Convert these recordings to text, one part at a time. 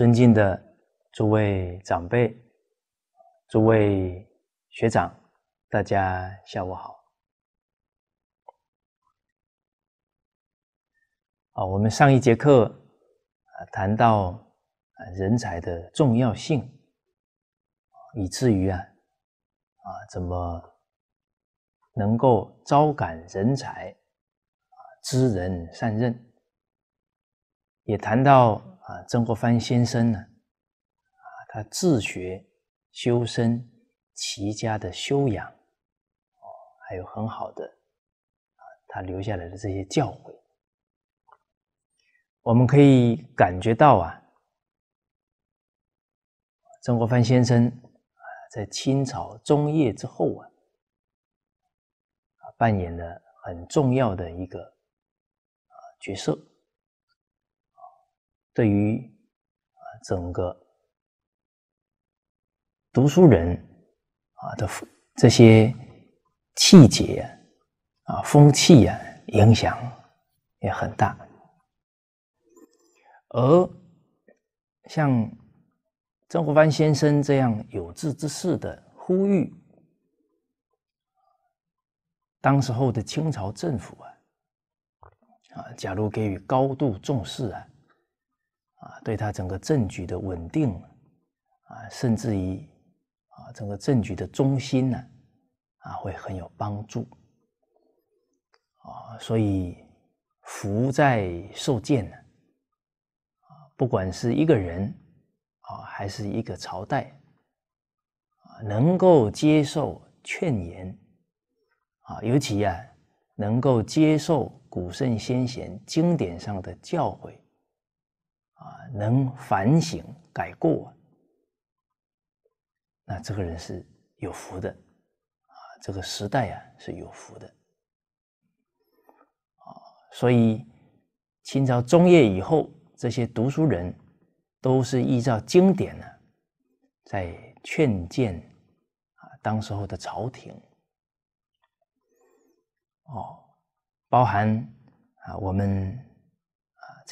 尊敬的诸位长辈、诸位学长，大家下午好。啊，我们上一节课啊，谈到啊人才的重要性，以至于啊啊怎么能够招感人才知人善任，也谈到。啊，曾国藩先生呢？啊，他自学、修身、齐家的修养，哦，还有很好的啊，他留下来的这些教诲，我们可以感觉到啊，曾国藩先生啊，在清朝中叶之后啊，啊，扮演了很重要的一个啊角色。对于啊，整个读书人啊的这些气节啊、风气啊，影响也很大。而像曾国藩先生这样有志之士的呼吁，当时候的清朝政府啊，啊，假如给予高度重视啊。啊，对他整个政局的稳定啊，甚至于啊，整个政局的中心呢啊，会很有帮助啊。所以福在受见呢啊，不管是一个人啊，还是一个朝代啊，能够接受劝言啊，尤其啊，能够接受古圣先贤经典上的教诲。啊，能反省改过，那这个人是有福的，啊，这个时代啊是有福的，啊，所以清朝中叶以后，这些读书人都是依照经典呢，在劝谏啊，当时候的朝廷，哦，包含啊，我们。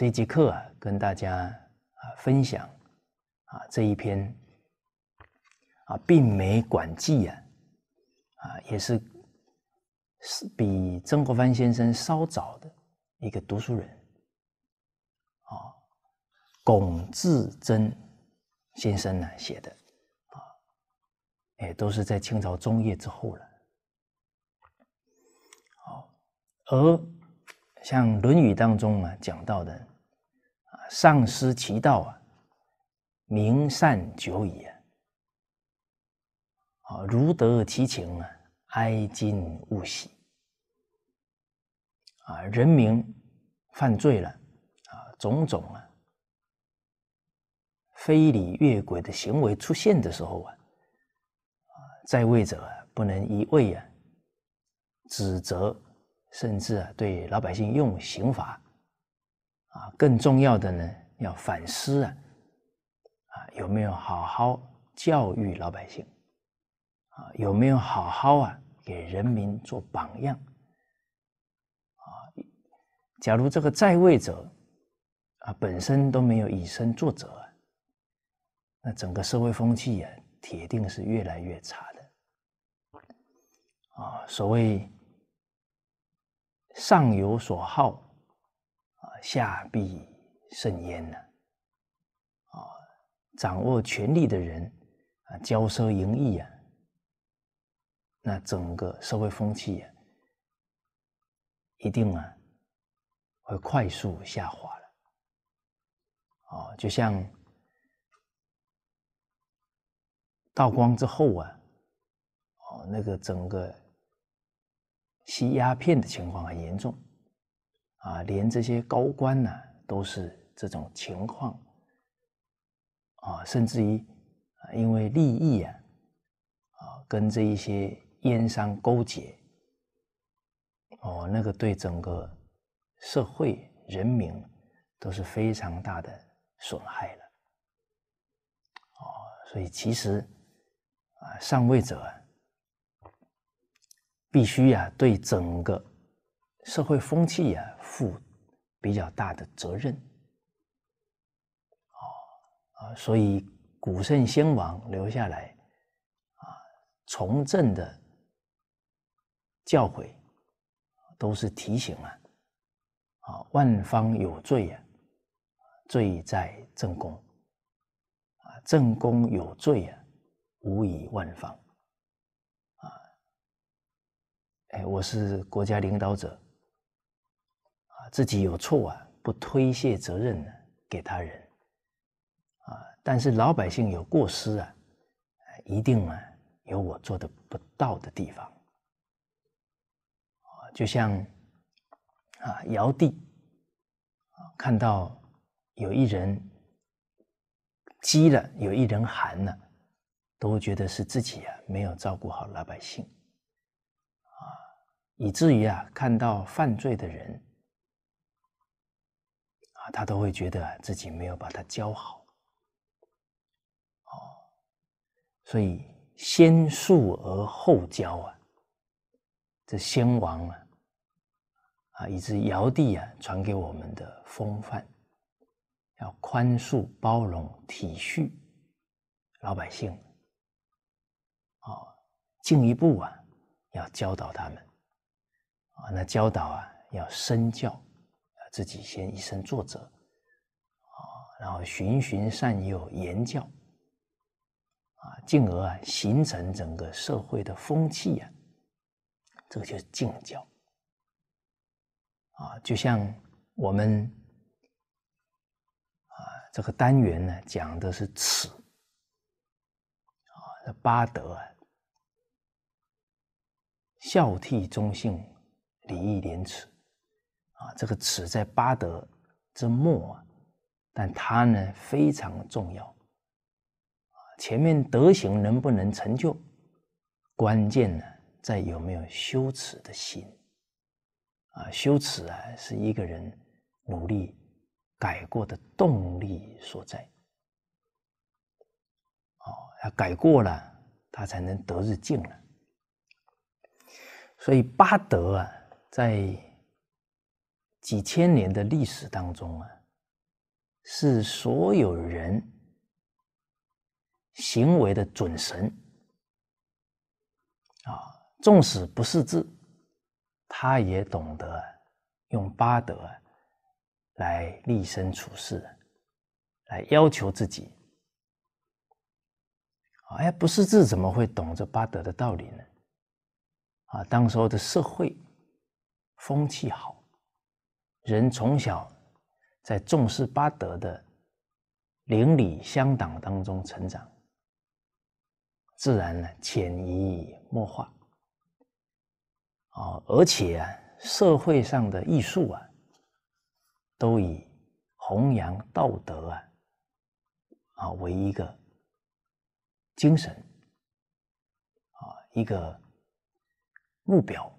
这一节课啊，跟大家啊分享啊这一篇啊《病梅馆记》啊啊，也是是比曾国藩先生稍早的一个读书人啊，龚自珍先生呢写的啊，也都是在清朝中叶之后了，好，而。像《论语》当中啊讲到的啊，丧失其道啊，名善久矣啊，如得其情啊，哀今勿喜啊，人民犯罪了啊，种种啊，非礼越轨的行为出现的时候啊，在位者啊，不能一味啊指责。甚至啊，对老百姓用刑罚，啊，更重要的呢，要反思啊，啊，有没有好好教育老百姓，啊，有没有好好啊，给人民做榜样，啊，假如这个在位者啊，本身都没有以身作则啊，那整个社会风气啊，铁定是越来越差的，啊，所谓。上有所好，啊，下必甚焉呢。啊，掌握权力的人啊，骄奢淫逸啊，那整个社会风气啊，一定啊，会快速下滑了。哦，就像道光之后啊，哦，那个整个。吸鸦片的情况很严重，啊，连这些高官呢都是这种情况，啊，甚至于啊，因为利益啊，啊，跟这一些烟商勾结，哦，那个对整个社会人民都是非常大的损害了，哦，所以其实啊，上位者。必须呀，对整个社会风气呀负比较大的责任，哦啊，所以古圣先王留下来啊从政的教诲，都是提醒啊，啊万方有罪呀，罪在正宫啊，正宫有罪呀，无以万方。哎，我是国家领导者，啊，自己有错啊，不推卸责任呢给他人，啊，但是老百姓有过失啊，一定啊有我做的不到的地方，啊，就像啊尧帝啊看到有一人饥了，有一人寒了，都觉得是自己啊没有照顾好老百姓。以至于啊，看到犯罪的人，啊，他都会觉得自己没有把他教好，哦，所以先树而后教啊，这先王啊，啊，以致尧帝啊，传给我们的风范，要宽恕、包容、体恤老百姓，哦，进一步啊，要教导他们。啊，那教导啊，要身教，啊，自己先以身作则，啊，然后循循善诱，言教，啊，进而啊，形成整个社会的风气啊，这个就是敬教。啊，就像我们，啊，这个单元呢，讲的是耻，啊，八德啊，孝悌忠信。礼义廉耻啊，这个耻在八德之末啊，但它呢非常重要啊。前面德行能不能成就，关键呢在有没有羞耻的心啊。羞耻啊，是一个人努力改过的动力所在。哦，要改过了，他才能得日进了。所以八德啊。在几千年的历史当中啊，是所有人行为的准绳啊。纵使不识字，他也懂得用八德来立身处世，来要求自己。哎，不识字怎么会懂这八德的道理呢？啊，当时候的社会。风气好，人从小在重视八德的邻里乡党当中成长，自然呢潜移默化啊，而且啊社会上的艺术啊，都以弘扬道德啊啊为一个精神啊一个目标。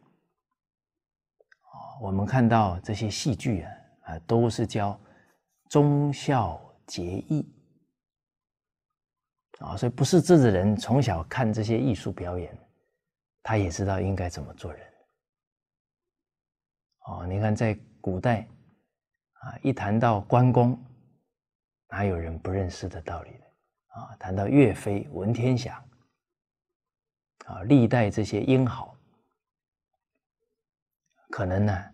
我们看到这些戏剧啊，啊，都是教忠孝节义啊，所以不是字的人，从小看这些艺术表演，他也知道应该怎么做人。哦，你看在古代啊，一谈到关公，哪有人不认识的道理呢？啊？谈到岳飞、文天祥啊，历代这些英豪。可能呢，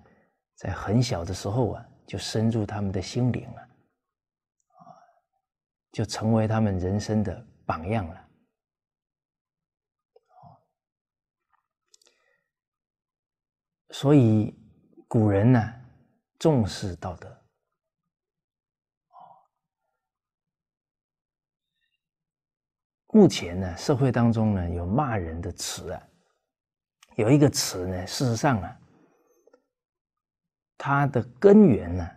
在很小的时候啊，就深入他们的心灵了，啊，就成为他们人生的榜样了。所以古人呢，重视道德。目前呢，社会当中呢，有骂人的词啊，有一个词呢，事实上啊。它的根源呢，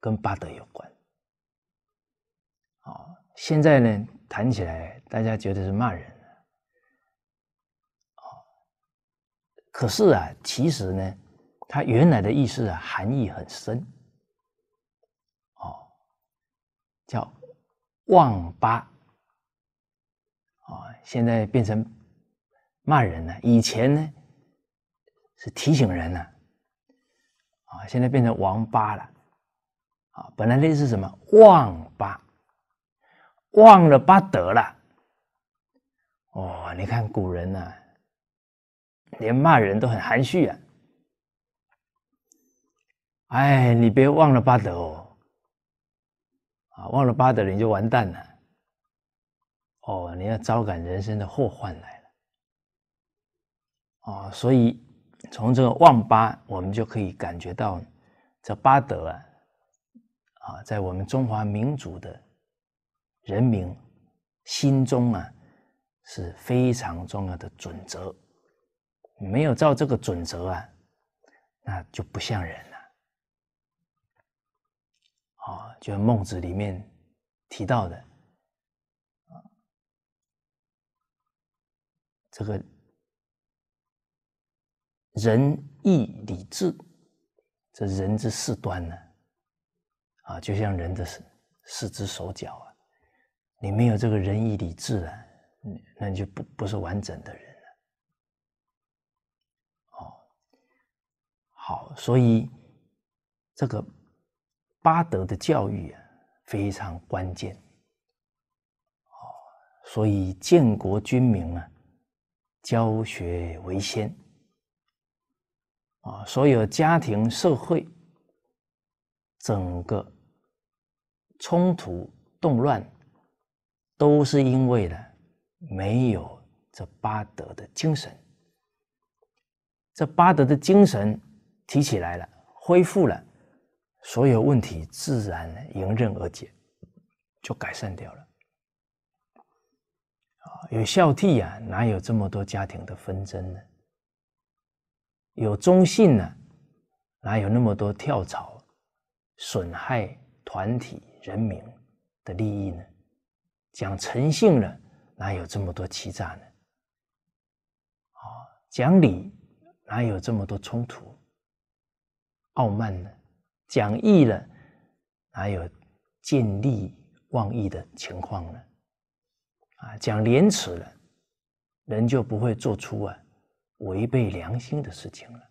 跟八德有关。哦，现在呢谈起来，大家觉得是骂人。哦，可是啊，其实呢，它原来的意思啊，含义很深。哦，叫忘八。啊，现在变成骂人了。以前呢，是提醒人呢。啊，现在变成王八了，啊，本来那是什么忘八，忘了八德了，哦，你看古人呐，连骂人都很含蓄啊，哎，你别忘了八德哦，啊，忘了八德你就完蛋了，哦，你要招感人生的祸患来了，啊，所以。从这个“望八”，我们就可以感觉到，这八德啊，啊，在我们中华民族的人民心中啊，是非常重要的准则。没有照这个准则啊，那就不像人了。啊，就像孟子里面提到的，啊，这个。仁义礼智，这人之四端呢？啊，就像人的四四只手脚啊，你没有这个仁义礼智啊，那你就不不是完整的人了。哦，好，所以这个八德的教育啊，非常关键。哦，所以建国君民啊，教学为先。啊，所有家庭、社会、整个冲突、动乱，都是因为呢没有这八德的精神。这八德的精神提起来了，恢复了，所有问题自然迎刃而解，就改善掉了。啊，有孝悌呀，哪有这么多家庭的纷争呢？有忠信呢，哪有那么多跳槽损害团体人民的利益呢？讲诚信了，哪有这么多欺诈呢？哦，讲理哪有这么多冲突？傲慢呢？讲义了，哪有见利忘义的情况呢？啊，讲廉耻了，人就不会做出啊违背良心的事情了，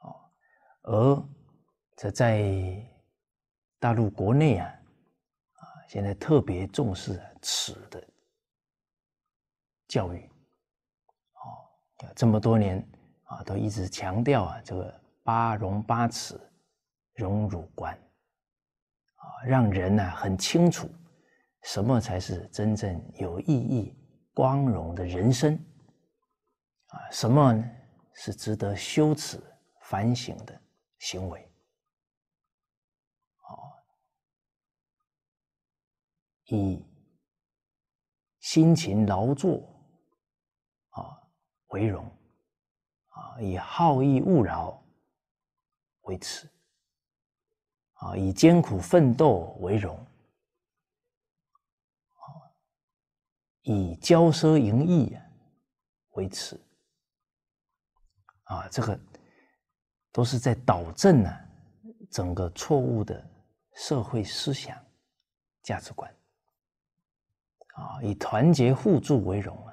哦，而这在大陆国内啊，啊，现在特别重视耻的教育，哦，这么多年啊，都一直强调啊，这个八荣八耻，荣辱观，啊，让人呢很清楚什么才是真正有意义、光荣的人生。啊，什么是值得羞耻、反省的行为？好，以辛勤劳作啊为荣啊，以好逸恶劳为耻啊，以艰苦奋斗为荣啊，以骄奢淫逸为耻。啊，这个都是在导正呢，整个错误的社会思想、价值观啊，以团结互助为荣啊，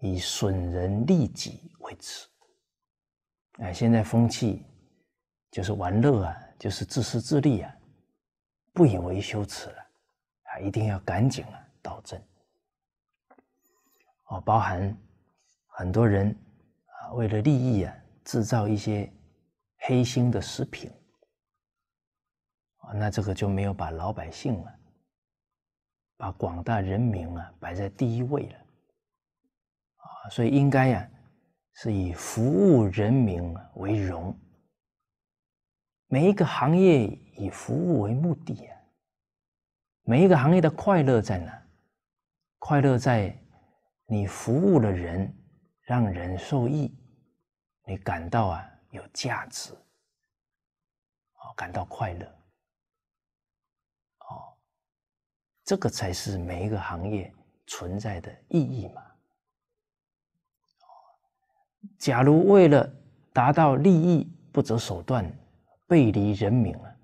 以损人利己为耻。哎，现在风气就是玩乐啊，就是自私自利啊，不以为羞耻了啊，一定要赶紧啊，导正哦，包含很多人。为了利益啊，制造一些黑心的食品啊，那这个就没有把老百姓啊，把广大人民啊摆在第一位了啊，所以应该呀，是以服务人民为荣。每一个行业以服务为目的啊，每一个行业的快乐在哪？快乐在你服务的人。让人受益，你感到啊有价值，哦，感到快乐，哦，这个才是每一个行业存在的意义嘛。哦，假如为了达到利益不择手段，背离人民了，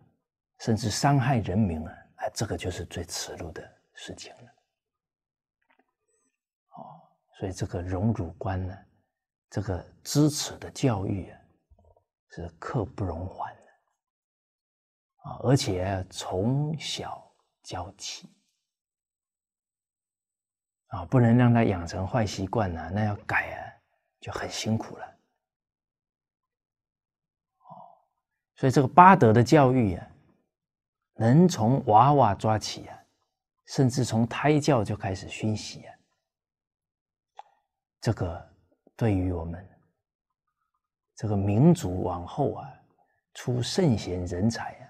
甚至伤害人民了，哎，这个就是最耻辱的事情了。所以这个荣辱观呢，这个支持的教育啊，是刻不容缓的啊！而且从小教起啊，不能让他养成坏习惯啊，那要改啊，就很辛苦了。哦，所以这个八德的教育啊，能从娃娃抓起啊，甚至从胎教就开始熏习啊。这个对于我们这个民族往后啊，出圣贤人才啊，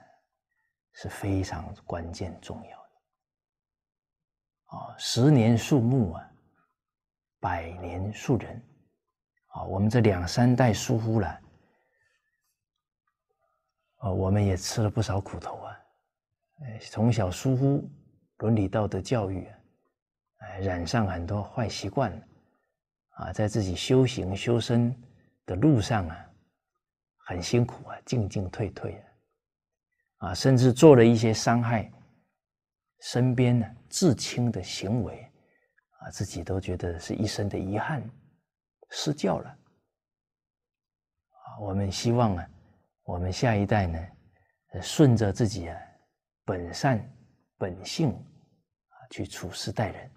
是非常关键重要的啊！十年树木啊，百年树人啊！我们这两三代疏忽了啊，我们也吃了不少苦头啊！哎，从小疏忽伦理道德教育，哎，染上很多坏习惯。啊，在自己修行修身的路上啊，很辛苦啊，进进退退啊，啊，甚至做了一些伤害身边呢至亲的行为啊，自己都觉得是一生的遗憾，失教了啊。我们希望啊，我们下一代呢，顺着自己啊本善本性啊去处事待人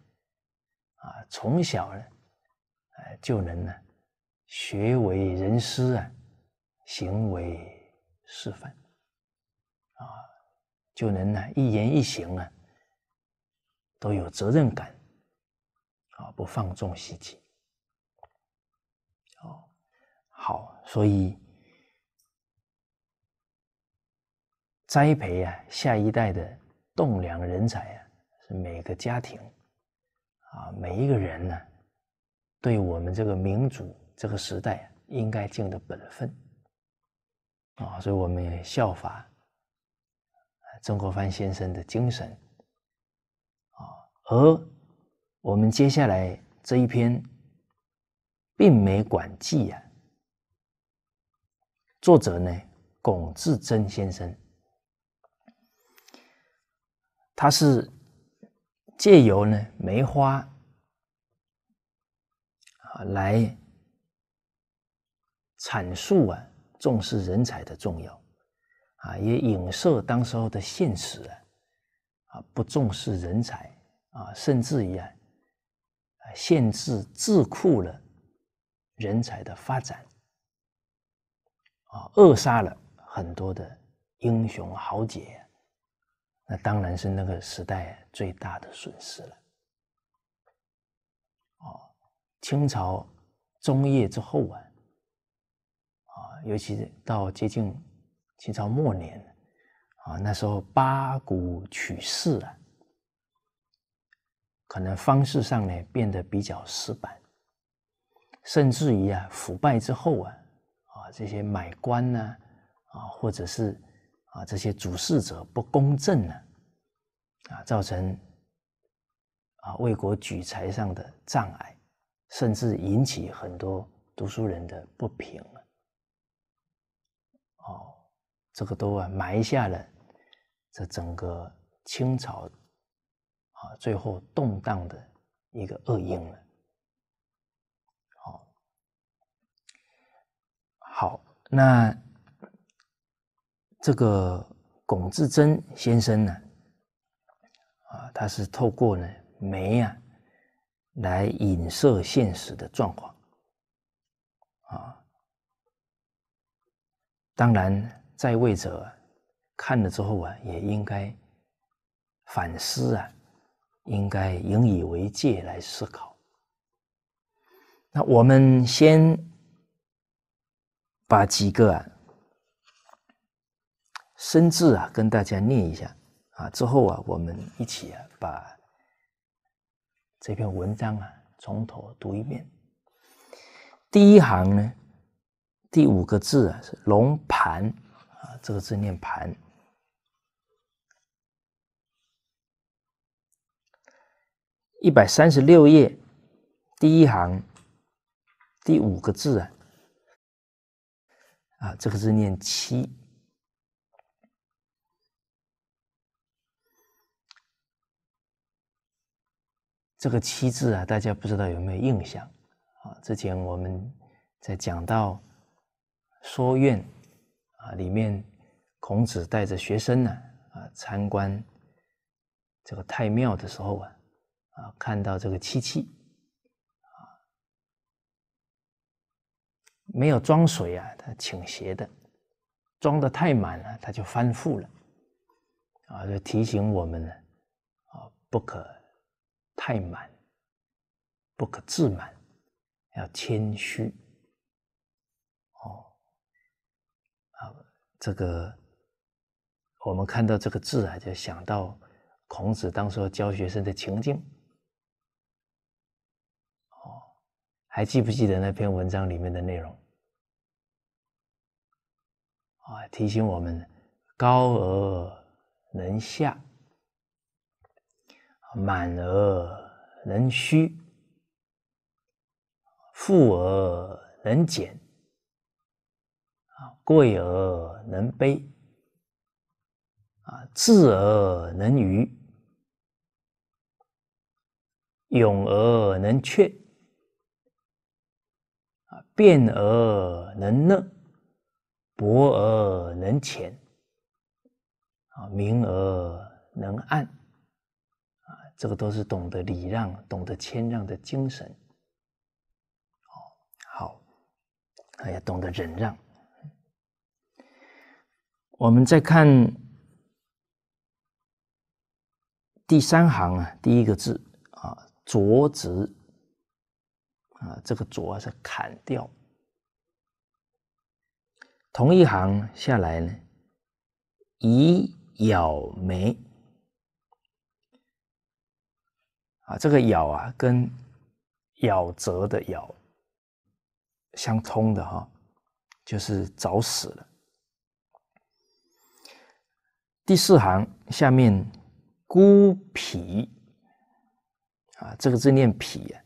啊，从小呢。哎，就能呢，学为人师啊，行为示范啊，就能呢，一言一行啊，都有责任感啊，不放纵习气。哦，好，所以栽培啊，下一代的栋梁人才啊，是每个家庭啊，每一个人呢。对我们这个民族、这个时代应该尽的本分啊，所以我们效法曾国藩先生的精神啊，而我们接下来这一篇《并梅馆记》啊，作者呢，龚自珍先生，他是借由呢梅花。来阐述啊，重视人才的重要啊，也影射当时候的现实啊，啊，不重视人才啊，甚至于啊，限制智库了人才的发展啊，扼杀了很多的英雄豪杰，那当然是那个时代最大的损失了，啊。清朝中叶之后啊，啊，尤其是到接近清朝末年啊，那时候八股取士啊，可能方式上呢变得比较死板，甚至于啊腐败之后啊啊这些买官呢啊或者是啊这些主事者不公正呢啊造成啊为国举才上的障碍。甚至引起很多读书人的不平哦，这个都啊埋下了这整个清朝啊最后动荡的一个恶因了，哦，好，那这个龚自珍先生呢，啊，他是透过呢煤呀。来影射现实的状况，啊，当然在位者看了之后啊，也应该反思啊，应该引以为戒来思考。那我们先把几个啊生字啊跟大家念一下啊，之后啊我们一起啊把。这篇文章啊，从头读一遍。第一行呢，第五个字啊是“龙盘”，啊这个字念“盘”。一百三十六页，第一行，第五个字啊，啊这个字念“七”。这个漆字啊，大家不知道有没有印象啊？之前我们在讲到说院啊，里面孔子带着学生呢啊参观这个太庙的时候啊啊，看到这个漆器啊，没有装水啊，它倾斜的，装的太满了，它就翻覆了啊，就提醒我们呢啊，不可。太满，不可自满，要谦虚。哦，啊，这个我们看到这个字啊，就想到孔子当候教学生的情境。哦，还记不记得那篇文章里面的内容？啊，提醒我们高而能下。满而能虚，富而能俭，啊，贵而能卑，啊，智而能愚，勇而能怯，啊，辩而能讷，博而能浅，啊，明而能暗。这个都是懂得礼让、懂得谦让的精神，哦，好，还要懂得忍让。我们再看第三行啊，第一个字啊，斫直啊，这个“斫”是砍掉。同一行下来呢，以咬眉。啊，这个“咬”啊，跟“咬折”的“咬”相通的哈，就是早死了。第四行下面“孤脾”啊，这个字念“脾”啊，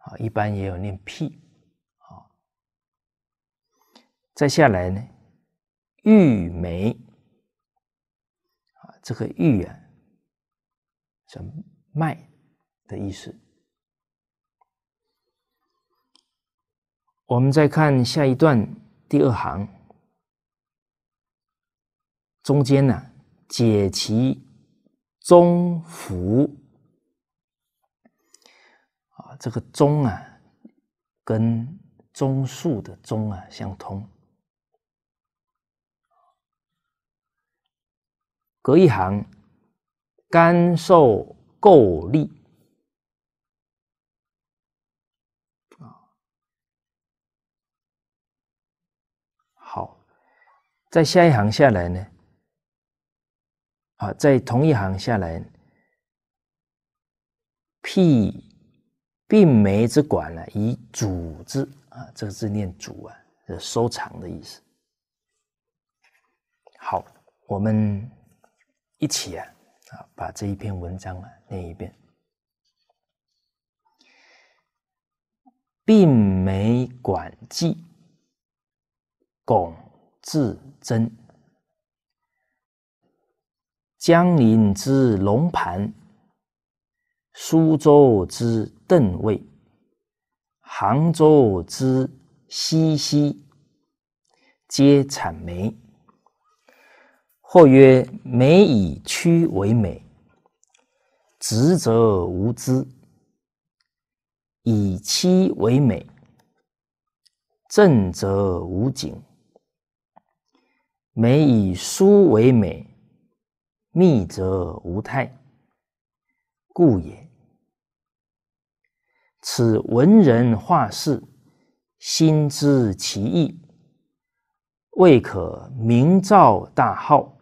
啊，一般也有念“屁”。啊。再下来呢，“玉梅”啊，这个“玉”啊，叫“脉”。的意思，我们再看下一段第二行中间呢，解其中福啊，这个中啊，跟中数的中啊相通。隔一行，甘受垢力。在下一行下来呢，啊，在同一行下来，辟并眉之管呢，以主字啊，这个字念主啊，是收藏的意思。好，我们一起啊，啊，把这一篇文章啊念一遍。并眉管记拱。至真，江宁之龙盘，苏州之邓尉，杭州之西溪，皆产梅。或曰：梅以曲为美，直则无枝；以漆为美，正则无景。美以书为美，密则无态，故也。此文人画事，心知其意，未可名噪大号，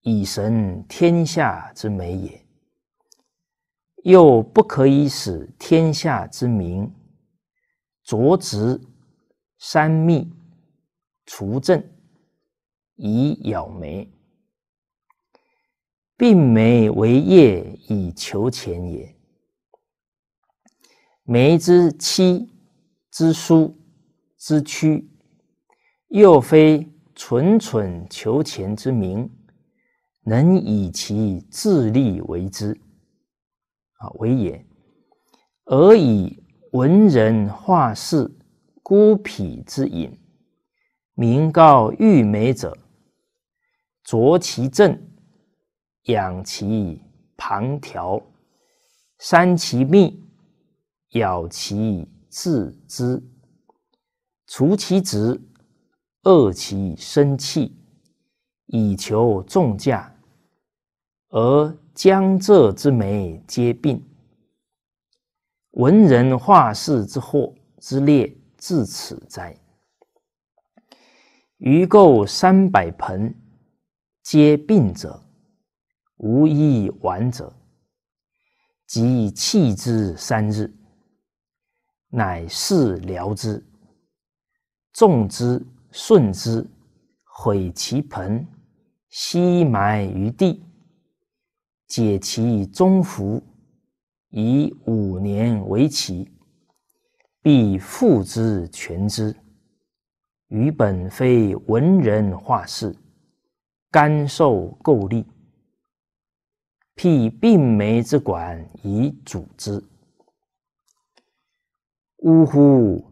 以神天下之美也。又不可以使天下之名，着直山密，除正。以咬梅，并梅为业以求钱也。梅之妻之书之屈，又非蠢蠢求钱之名，能以其自立为之啊为也。而以文人画士孤僻之隐，名高誉美者。濯其正，养其旁条；删其密，咬其自之，除其直，恶其生气，以求众价，而江浙之美皆病。文人画士之祸之烈，至此哉！余购三百盆。皆病者，无一完者。即弃之三日，乃事疗之，种之，顺之，毁其盆，悉埋于地，解其中服，以五年为期，必复之全之。于本非文人画士。甘受垢利，辟病梅之馆以阻之。呜呼！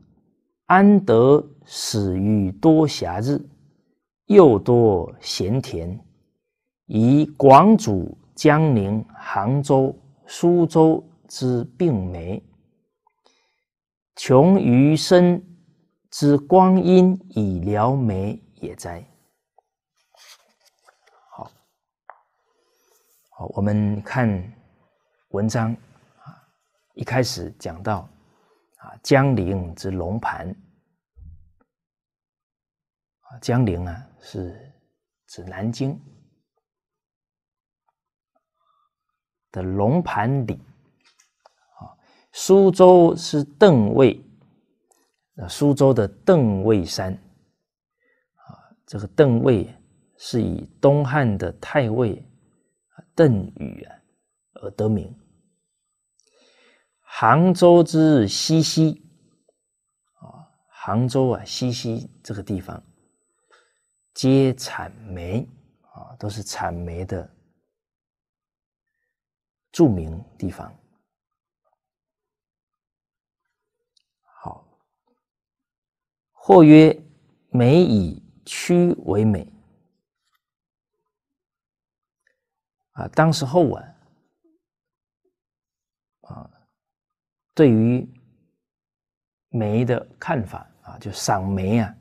安得死于多暇日，又多闲田，以广主江宁、杭州、苏州之病梅，穷余生之光阴以疗梅也哉！我们看文章啊，一开始讲到啊，江陵之龙盘啊，江陵啊是指南京的龙盘里啊，苏州是邓魏，那苏州的邓魏山啊，这个邓魏是以东汉的太尉。邓禹啊，而得名。杭州之西溪，啊，杭州啊西溪这个地方，皆产梅啊，都是产梅的著名地方。好，或曰梅以曲为美。啊，当时后啊，啊，对于梅的看法啊，就赏梅啊，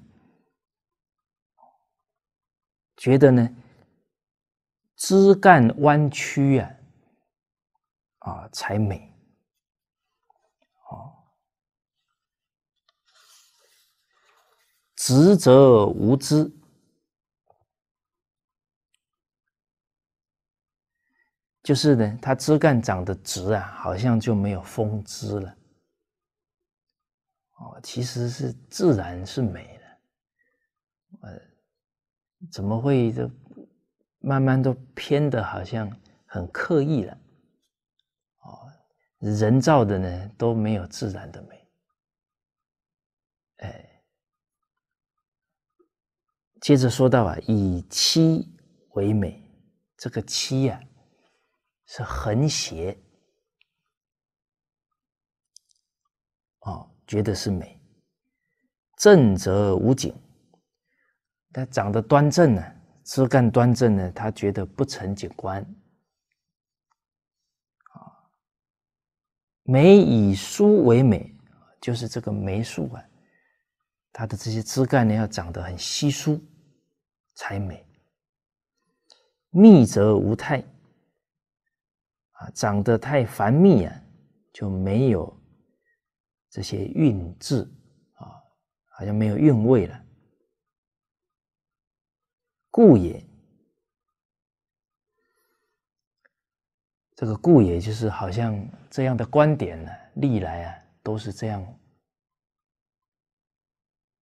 觉得呢，枝干弯曲啊，啊才美，啊。直则无知。就是呢，它枝干长得直啊，好像就没有风姿了。哦，其实是自然是美的，呃，怎么会都慢慢都偏得好像很刻意了？哦，人造的呢都没有自然的美。哎，接着说到啊，以妻为美，这个妻呀。是横斜，啊，觉得是美；正则无景，它长得端正呢，枝干端正呢，他觉得不成景观。啊，梅以疏为美，就是这个梅树啊，它的这些枝干呢要长得很稀疏才美，密则无态。啊，长得太繁密啊，就没有这些韵致啊，好像没有韵味了。故也，这个“故”也就是好像这样的观点呢，历来啊都是这样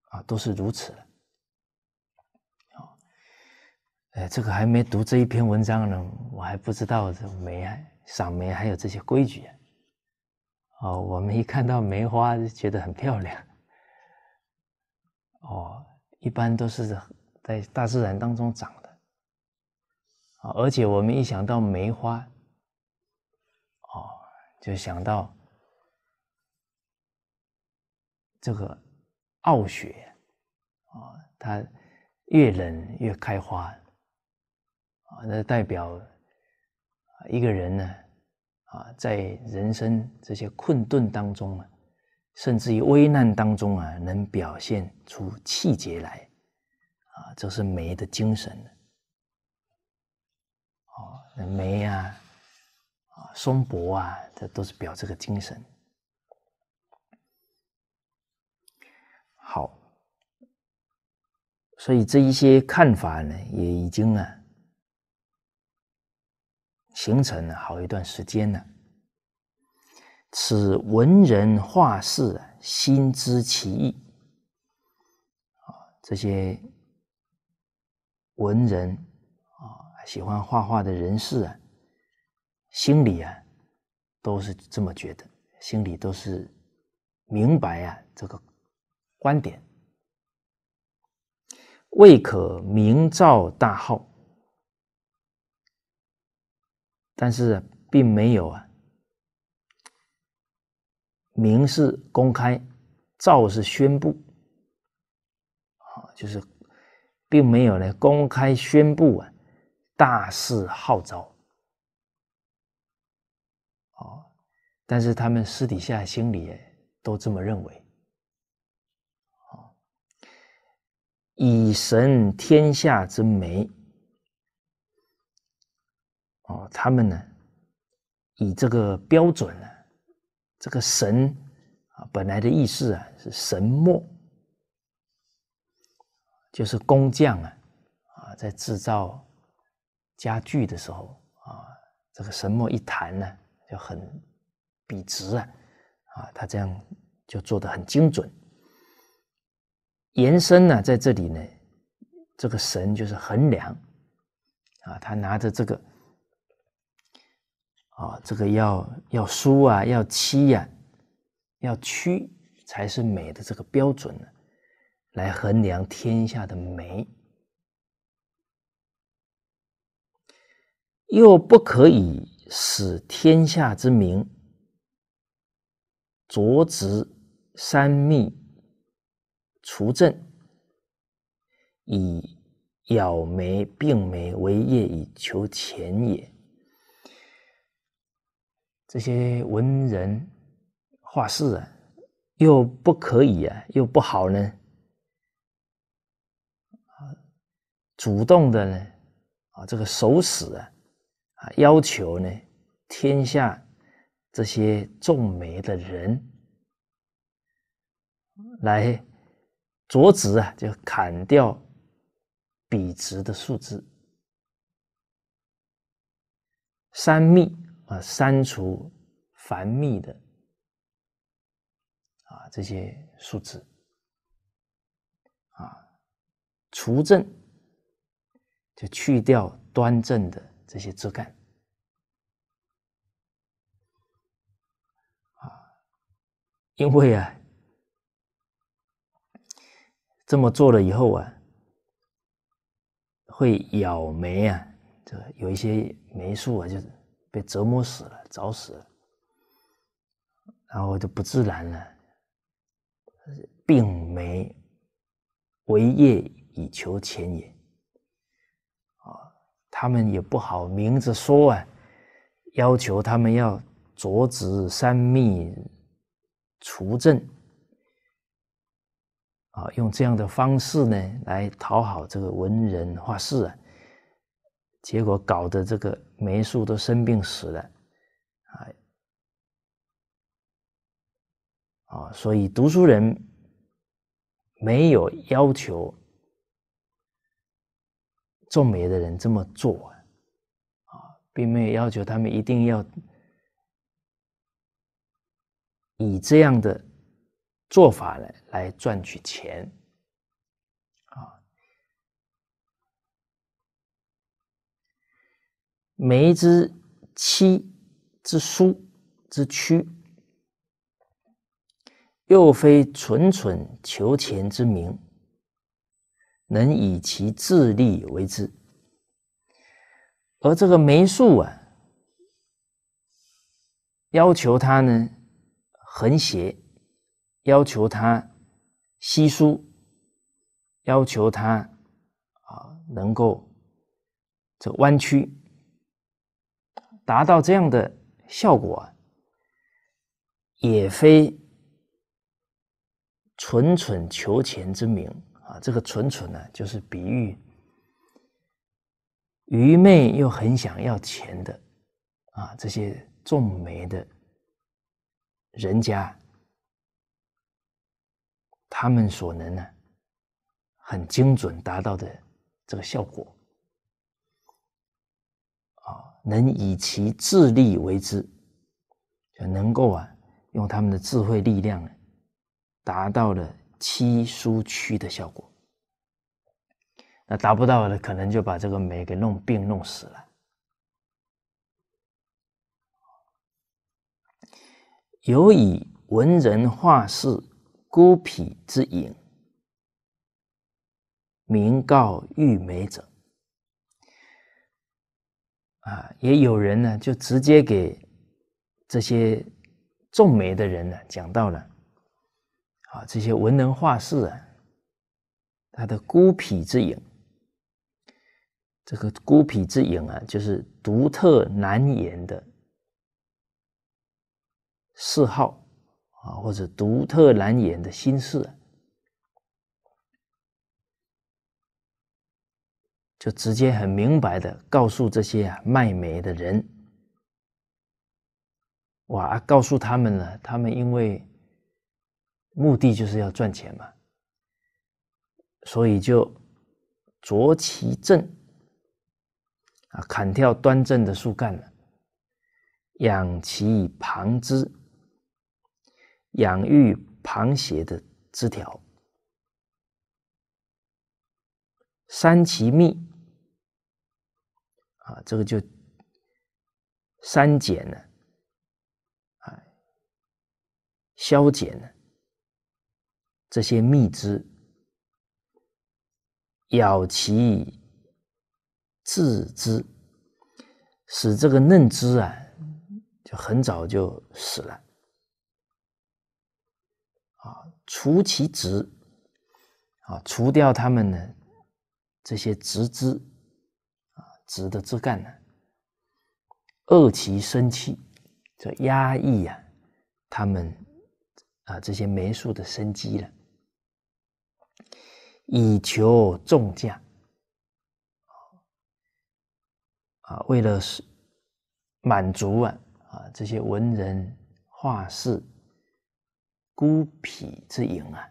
啊，都是如此的。哎，这个还没读这一篇文章呢，我还不知道这梅爱赏梅还有这些规矩，哦，我们一看到梅花就觉得很漂亮，哦，一般都是在大自然当中长的，而且我们一想到梅花，哦，就想到这个傲雪，啊，它越冷越开花，啊，那代表。一个人呢，啊，在人生这些困顿当中啊，甚至于危难当中啊，能表现出气节来，啊，这是梅的精神。哦，那梅呀，啊，松柏啊，这都是表这个精神。好，所以这一些看法呢，也已经啊。形成了好一段时间呢。此文人画士心知其意啊，这些文人啊，喜欢画画的人士啊，心里啊都是这么觉得，心里都是明白啊这个观点，未可名噪大号。但是并没有啊，明是公开，昭是宣布，啊，就是并没有呢公开宣布啊，大势号召，啊，但是他们私底下心里都这么认为，以神天下之美。哦，他们呢，以这个标准呢，这个“神”啊，本来的意思啊是“神墨”，就是工匠啊，啊，在制造家具的时候啊，这个神墨一弹呢，就很笔直啊，啊，他这样就做得很精准。延伸呢，在这里呢，这个“神”就是衡量啊，他拿着这个。啊，这个要要疏啊，要欹啊，要曲才是美的这个标准呢，来衡量天下的美，又不可以使天下之民着直、三密、除政，以咬眉、并眉为业，以求钱也。这些文人画士啊，又不可以啊，又不好呢。主动的呢，啊，这个手使啊，啊，要求呢，天下这些种梅的人来着植啊，就砍掉笔直的树枝，三密。啊，删除繁密的啊这些数字啊，除正就去掉端正的这些枝干，啊，因为啊，这么做了以后啊，会咬梅啊，就有一些梅树啊，就。是。被折磨死了，早死了，然后就不自然了。并没为业以求钱也啊，他们也不好明着说啊，要求他们要着职三密除政，啊，用这样的方式呢来讨好这个文人画士啊，结果搞得这个。梅树都生病死了，啊啊！所以读书人没有要求种梅的人这么做，啊，并没有要求他们一定要以这样的做法来来赚取钱。梅之妻之疏之曲，又非蠢蠢求钱之名，能以其智力为之。而这个梅树啊，要求它呢横斜，要求它稀疏，要求它啊能够这弯曲。达到这样的效果，也非蠢蠢求钱之名啊！这个蠢蠢呢，就是比喻愚昧又很想要钱的啊这些种媒的人家，他们所能呢，很精准达到的这个效果。能以其智力为之，就能够啊，用他们的智慧力量，达到了七疏区的效果。那达不到的，可能就把这个梅给弄病、弄死了。有以文人画士孤僻之隐，明告玉梅者。啊，也有人呢，就直接给这些种媒的人呢讲到了，啊，这些文人画士啊，他的孤僻之影。这个孤僻之影啊，就是独特难言的嗜好啊，或者独特难言的心事啊。就直接很明白的告诉这些啊卖煤的人，哇，告诉他们呢，他们因为目的就是要赚钱嘛，所以就着其正啊，砍掉端正的树干了，养其旁枝，养育旁斜的枝条，三其密。啊，这个就删减了，啊，消减了这些蜜汁，咬其自枝，使这个嫩枝啊就很早就死了。啊，除其枝，啊，除掉它们的这些植枝。直的枝干呢？恶其生气，这压抑呀，他们啊这些霉素的生机了，以求重价。啊，为了是满足啊啊这些文人画士孤僻之影啊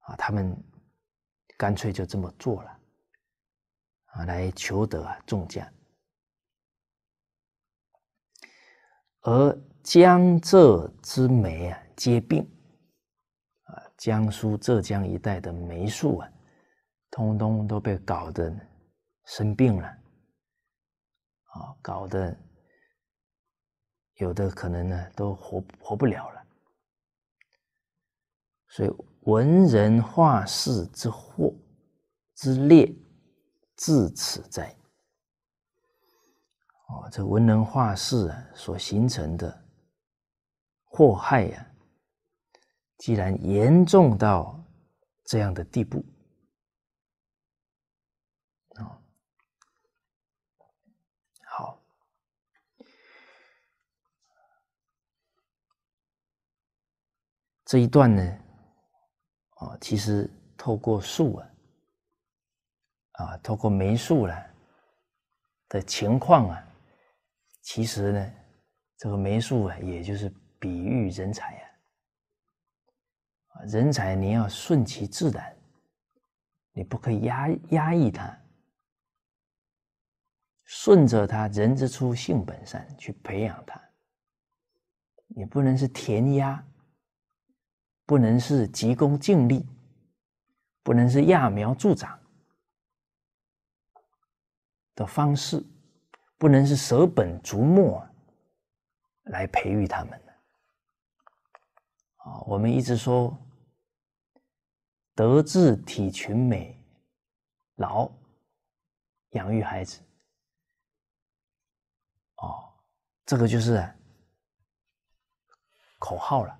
啊，他们干脆就这么做了。啊，来求得啊，中奖。而江浙之梅啊，皆病啊，江苏、浙江一带的梅树啊，通通都被搞得生病了，啊，搞得有的可能呢，都活活不了了。所以，文人画事之祸之烈。至此在。哦，这文人画士啊，所形成的祸害呀，既然严重到这样的地步！啊，好，这一段呢，啊，其实透过树啊，啊，透过梅树了的情况啊，其实呢，这个梅树啊，也就是比喻人才呀。啊，人才你要顺其自然，你不可以压压抑他，顺着他人之初性本善去培养他，你不能是填压，不能是急功近利，不能是揠苗助长。的方式不能是舍本逐末来培育他们的啊！我们一直说德智体群美劳养育孩子哦，这个就是口号了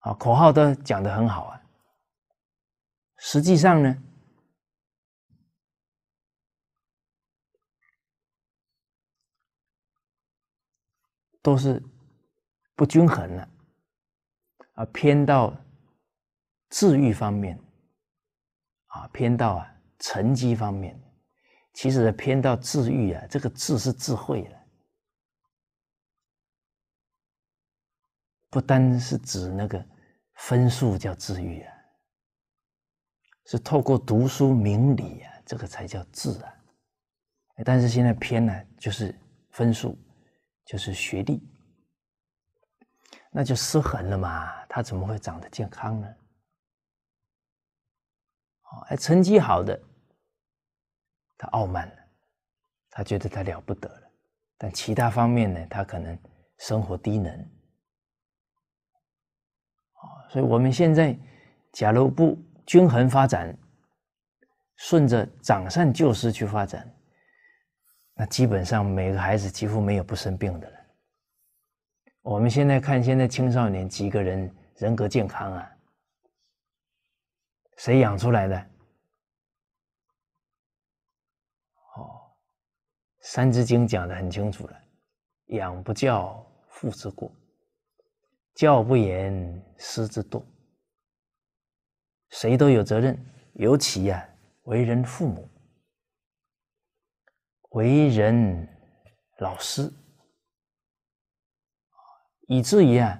啊！口号都讲的很好啊，实际上呢？都是不均衡的，啊，偏到治愈方面，啊，偏到啊成绩方面，其实偏到治愈啊，这个“智是智慧的，不单是指那个分数叫治愈啊，是透过读书明理啊，这个才叫智啊，但是现在偏呢，就是分数。就是学历，那就失衡了嘛？他怎么会长得健康呢？哦，成绩好的，他傲慢了，他觉得他了不得了。但其他方面呢，他可能生活低能。哦，所以我们现在假如不均衡发展，顺着长善救失去发展。那基本上每个孩子几乎没有不生病的了。我们现在看现在青少年几个人人格健康啊？谁养出来的？哦，《三字经》讲的很清楚了：养不教，父之过；教不严，师之惰。谁都有责任，尤其呀，为人父母。为人老师，以至于啊，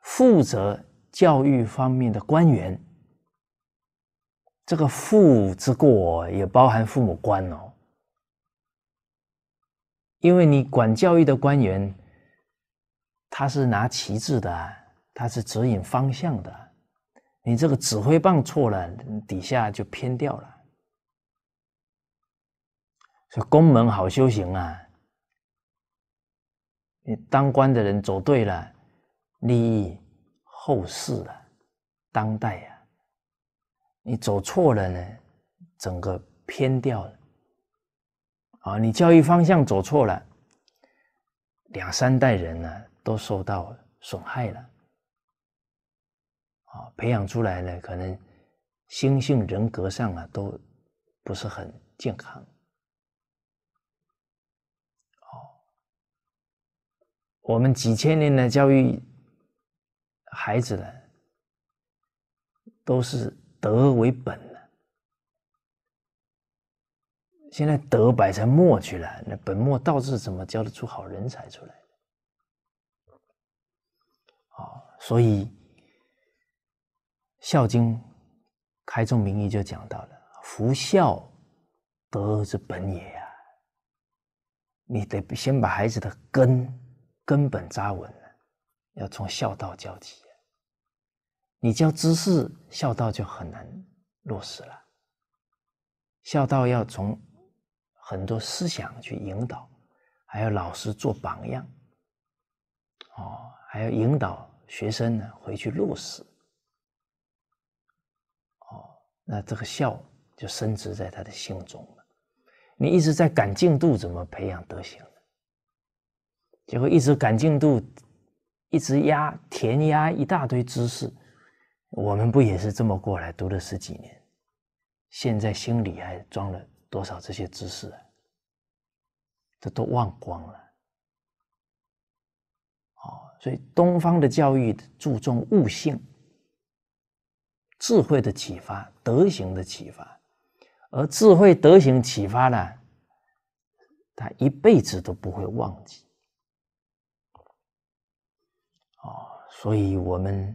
负责教育方面的官员，这个父之过也包含父母官哦，因为你管教育的官员，他是拿旗帜的，他是指引方向的，你这个指挥棒错了，底下就偏掉了。这宫门好修行啊！你当官的人走对了，利益后世啊，当代啊。你走错了呢，整个偏掉了。啊，你教育方向走错了，两三代人呢都受到损害了。啊，培养出来呢，可能心性人格上啊都不是很健康。我们几千年来教育孩子呢，都是德为本的。现在德摆在末去了，那本末倒置，怎么教得出好人才出来？啊，所以《孝经》开宗明义就讲到了：“夫孝，德之本也。”啊，你得先把孩子的根。根本扎稳了，要从孝道教起。你教知识，孝道就很难落实了。孝道要从很多思想去引导，还要老师做榜样，哦，还要引导学生呢回去落实。哦，那这个孝就深植在他的心中了。你一直在赶进度，怎么培养德行？结果一直赶进度，一直压填压一大堆知识，我们不也是这么过来读了十几年？现在心里还装了多少这些知识啊？这都忘光了。哦，所以东方的教育注重悟性、智慧的启发、德行的启发，而智慧、德行启发呢，他一辈子都不会忘记。所以，我们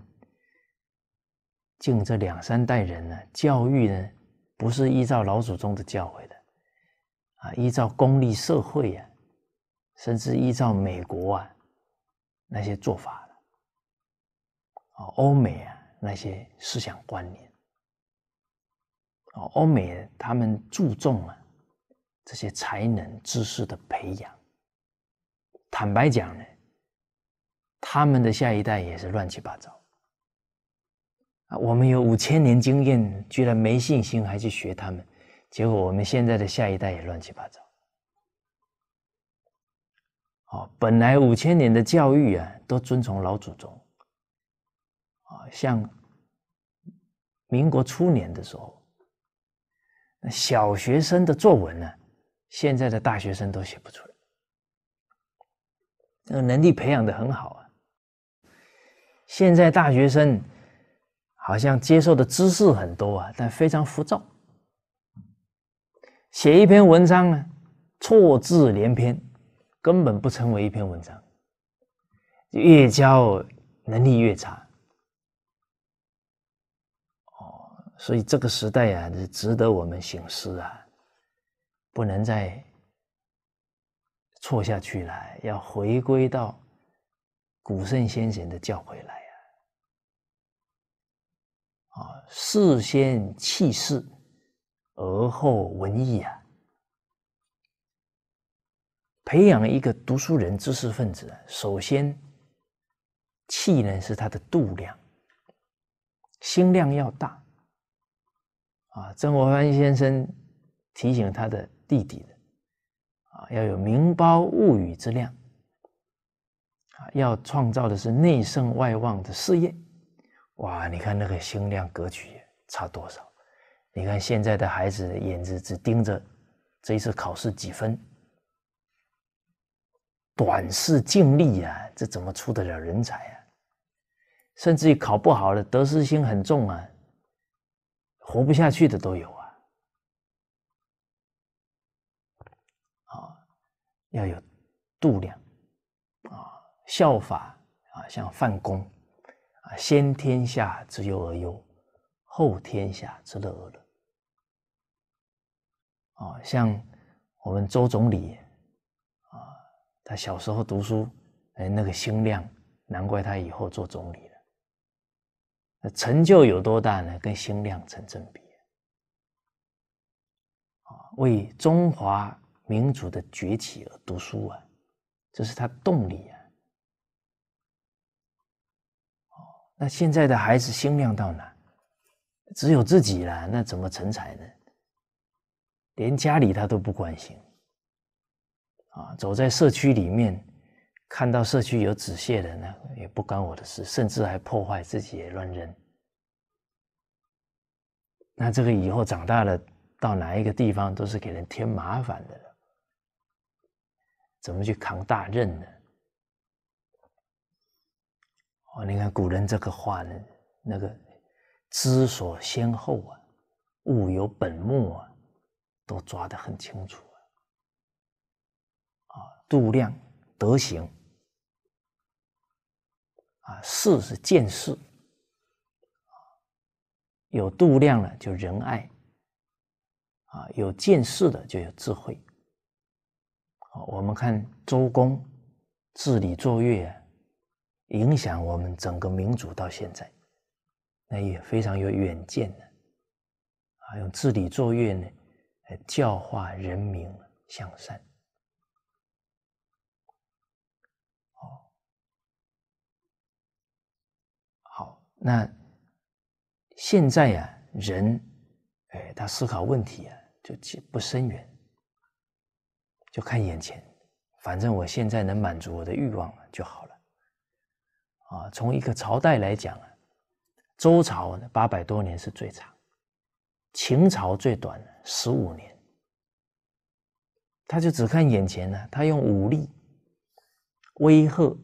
敬这两三代人呢，教育呢，不是依照老祖宗的教诲的，啊，依照功利社会呀，甚至依照美国啊那些做法的，欧美啊那些思想观念，啊，欧美他们注重啊这些才能知识的培养。坦白讲呢。他们的下一代也是乱七八糟啊！我们有五千年经验，居然没信心还去学他们，结果我们现在的下一代也乱七八糟。哦，本来五千年的教育啊，都遵从老祖宗。啊，像民国初年的时候，小学生的作文呢，现在的大学生都写不出来，那个能力培养的很好啊。现在大学生好像接受的知识很多啊，但非常浮躁。写一篇文章呢，错字连篇，根本不成为一篇文章。越教能力越差，哦，所以这个时代啊，是值得我们醒思啊，不能再错下去了，要回归到古圣先贤的教诲来。啊，事先气势，而后文艺啊。培养一个读书人、知识分子，首先气呢是他的度量，心量要大。啊，曾国藩先生提醒他的弟弟的，啊，要有明包物语之量。啊，要创造的是内圣外望的事业。哇，你看那个心量格局差多少！你看现在的孩子眼睛只盯着这一次考试几分，短视尽力啊，这怎么出得了人才啊？甚至于考不好了，得失心很重啊，活不下去的都有啊。好，要有度量啊，效法啊，像范公。先天下之忧而忧，后天下之乐而乐。啊，像我们周总理啊，他小时候读书，哎，那个心量，难怪他以后做总理了。那成就有多大呢？跟心量成正比。为中华民族的崛起而读书啊，这是他动力啊。那现在的孩子心量到哪？只有自己了，那怎么成才呢？连家里他都不关心，啊，走在社区里面，看到社区有纸屑的呢，也不关我的事，甚至还破坏自己也乱扔。那这个以后长大了，到哪一个地方都是给人添麻烦的了，怎么去扛大任呢？你看古人这个话呢，那个知所先后啊，物有本末啊，都抓得很清楚啊。啊，度量德行啊，事是见事，有度量了就仁爱啊，有见识的就有智慧。好，我们看周公治理作乐。影响我们整个民族到现在，那也非常有远见的啊，用治理作乐呢，来教化人民向善。好，好，那现在呀，人哎，他思考问题啊，就不不深远，就看眼前，反正我现在能满足我的欲望就好了。啊，从一个朝代来讲啊，周朝八百多年是最长，秦朝最短，十五年。他就只看眼前呢，他用武力威吓，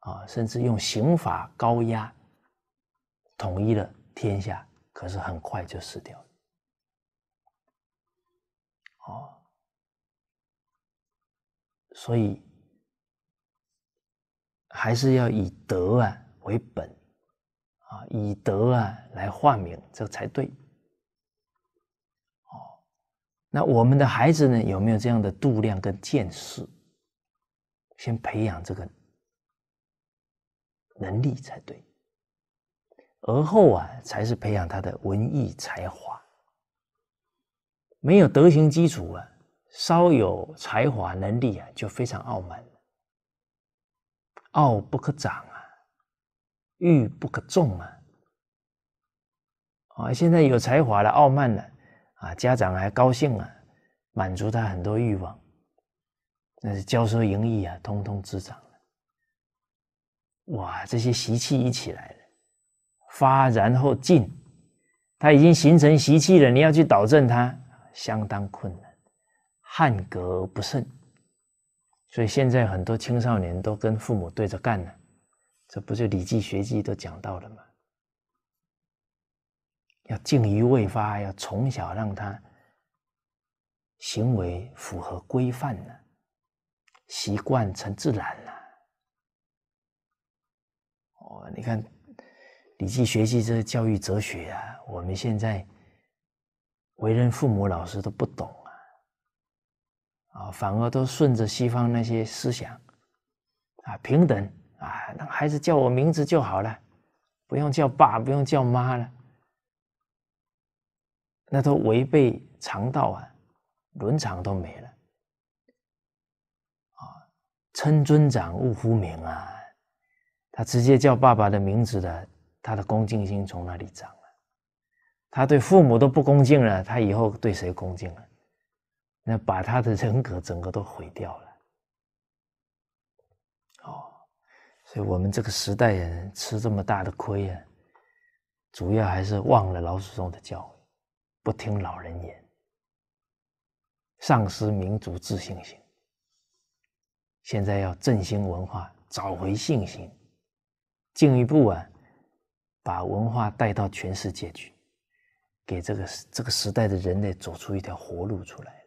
啊，甚至用刑法高压，统一了天下，可是很快就死掉了。哦，所以。还是要以德啊为本啊，以德啊来化名，这才对。哦，那我们的孩子呢，有没有这样的度量跟见识？先培养这个能力才对，而后啊，才是培养他的文艺才华。没有德行基础啊，稍有才华能力啊，就非常傲慢。傲不可长啊，欲不可纵啊！啊，现在有才华了，傲慢了，啊，家长还高兴啊，满足他很多欲望，那是骄奢淫逸啊，通通滋长了。哇，这些习气一起来了，发然后进，他已经形成习气了，你要去导正他，相当困难，汉格不胜。所以现在很多青少年都跟父母对着干呢，这不是《礼记》《学记》都讲到了吗？要敬于未发，要从小让他行为符合规范呢，习惯成自然了。哦，你看《礼记》《学记》这教育哲学啊，我们现在为人父母、老师都不懂。啊，反而都顺着西方那些思想，啊，平等啊，那孩子叫我名字就好了，不用叫爸，不用叫妈了，那都违背常道啊，伦常都没了。啊，称尊长，勿呼名啊，他直接叫爸爸的名字的，他的恭敬心从哪里长啊？他对父母都不恭敬了，他以后对谁恭敬啊？那把他的人格整个都毁掉了，哦，所以我们这个时代人吃这么大的亏啊，主要还是忘了老祖宗的教诲，不听老人言，丧失民族自信心。现在要振兴文化，找回信心，进一步啊，把文化带到全世界去，给这个这个时代的人类走出一条活路出来。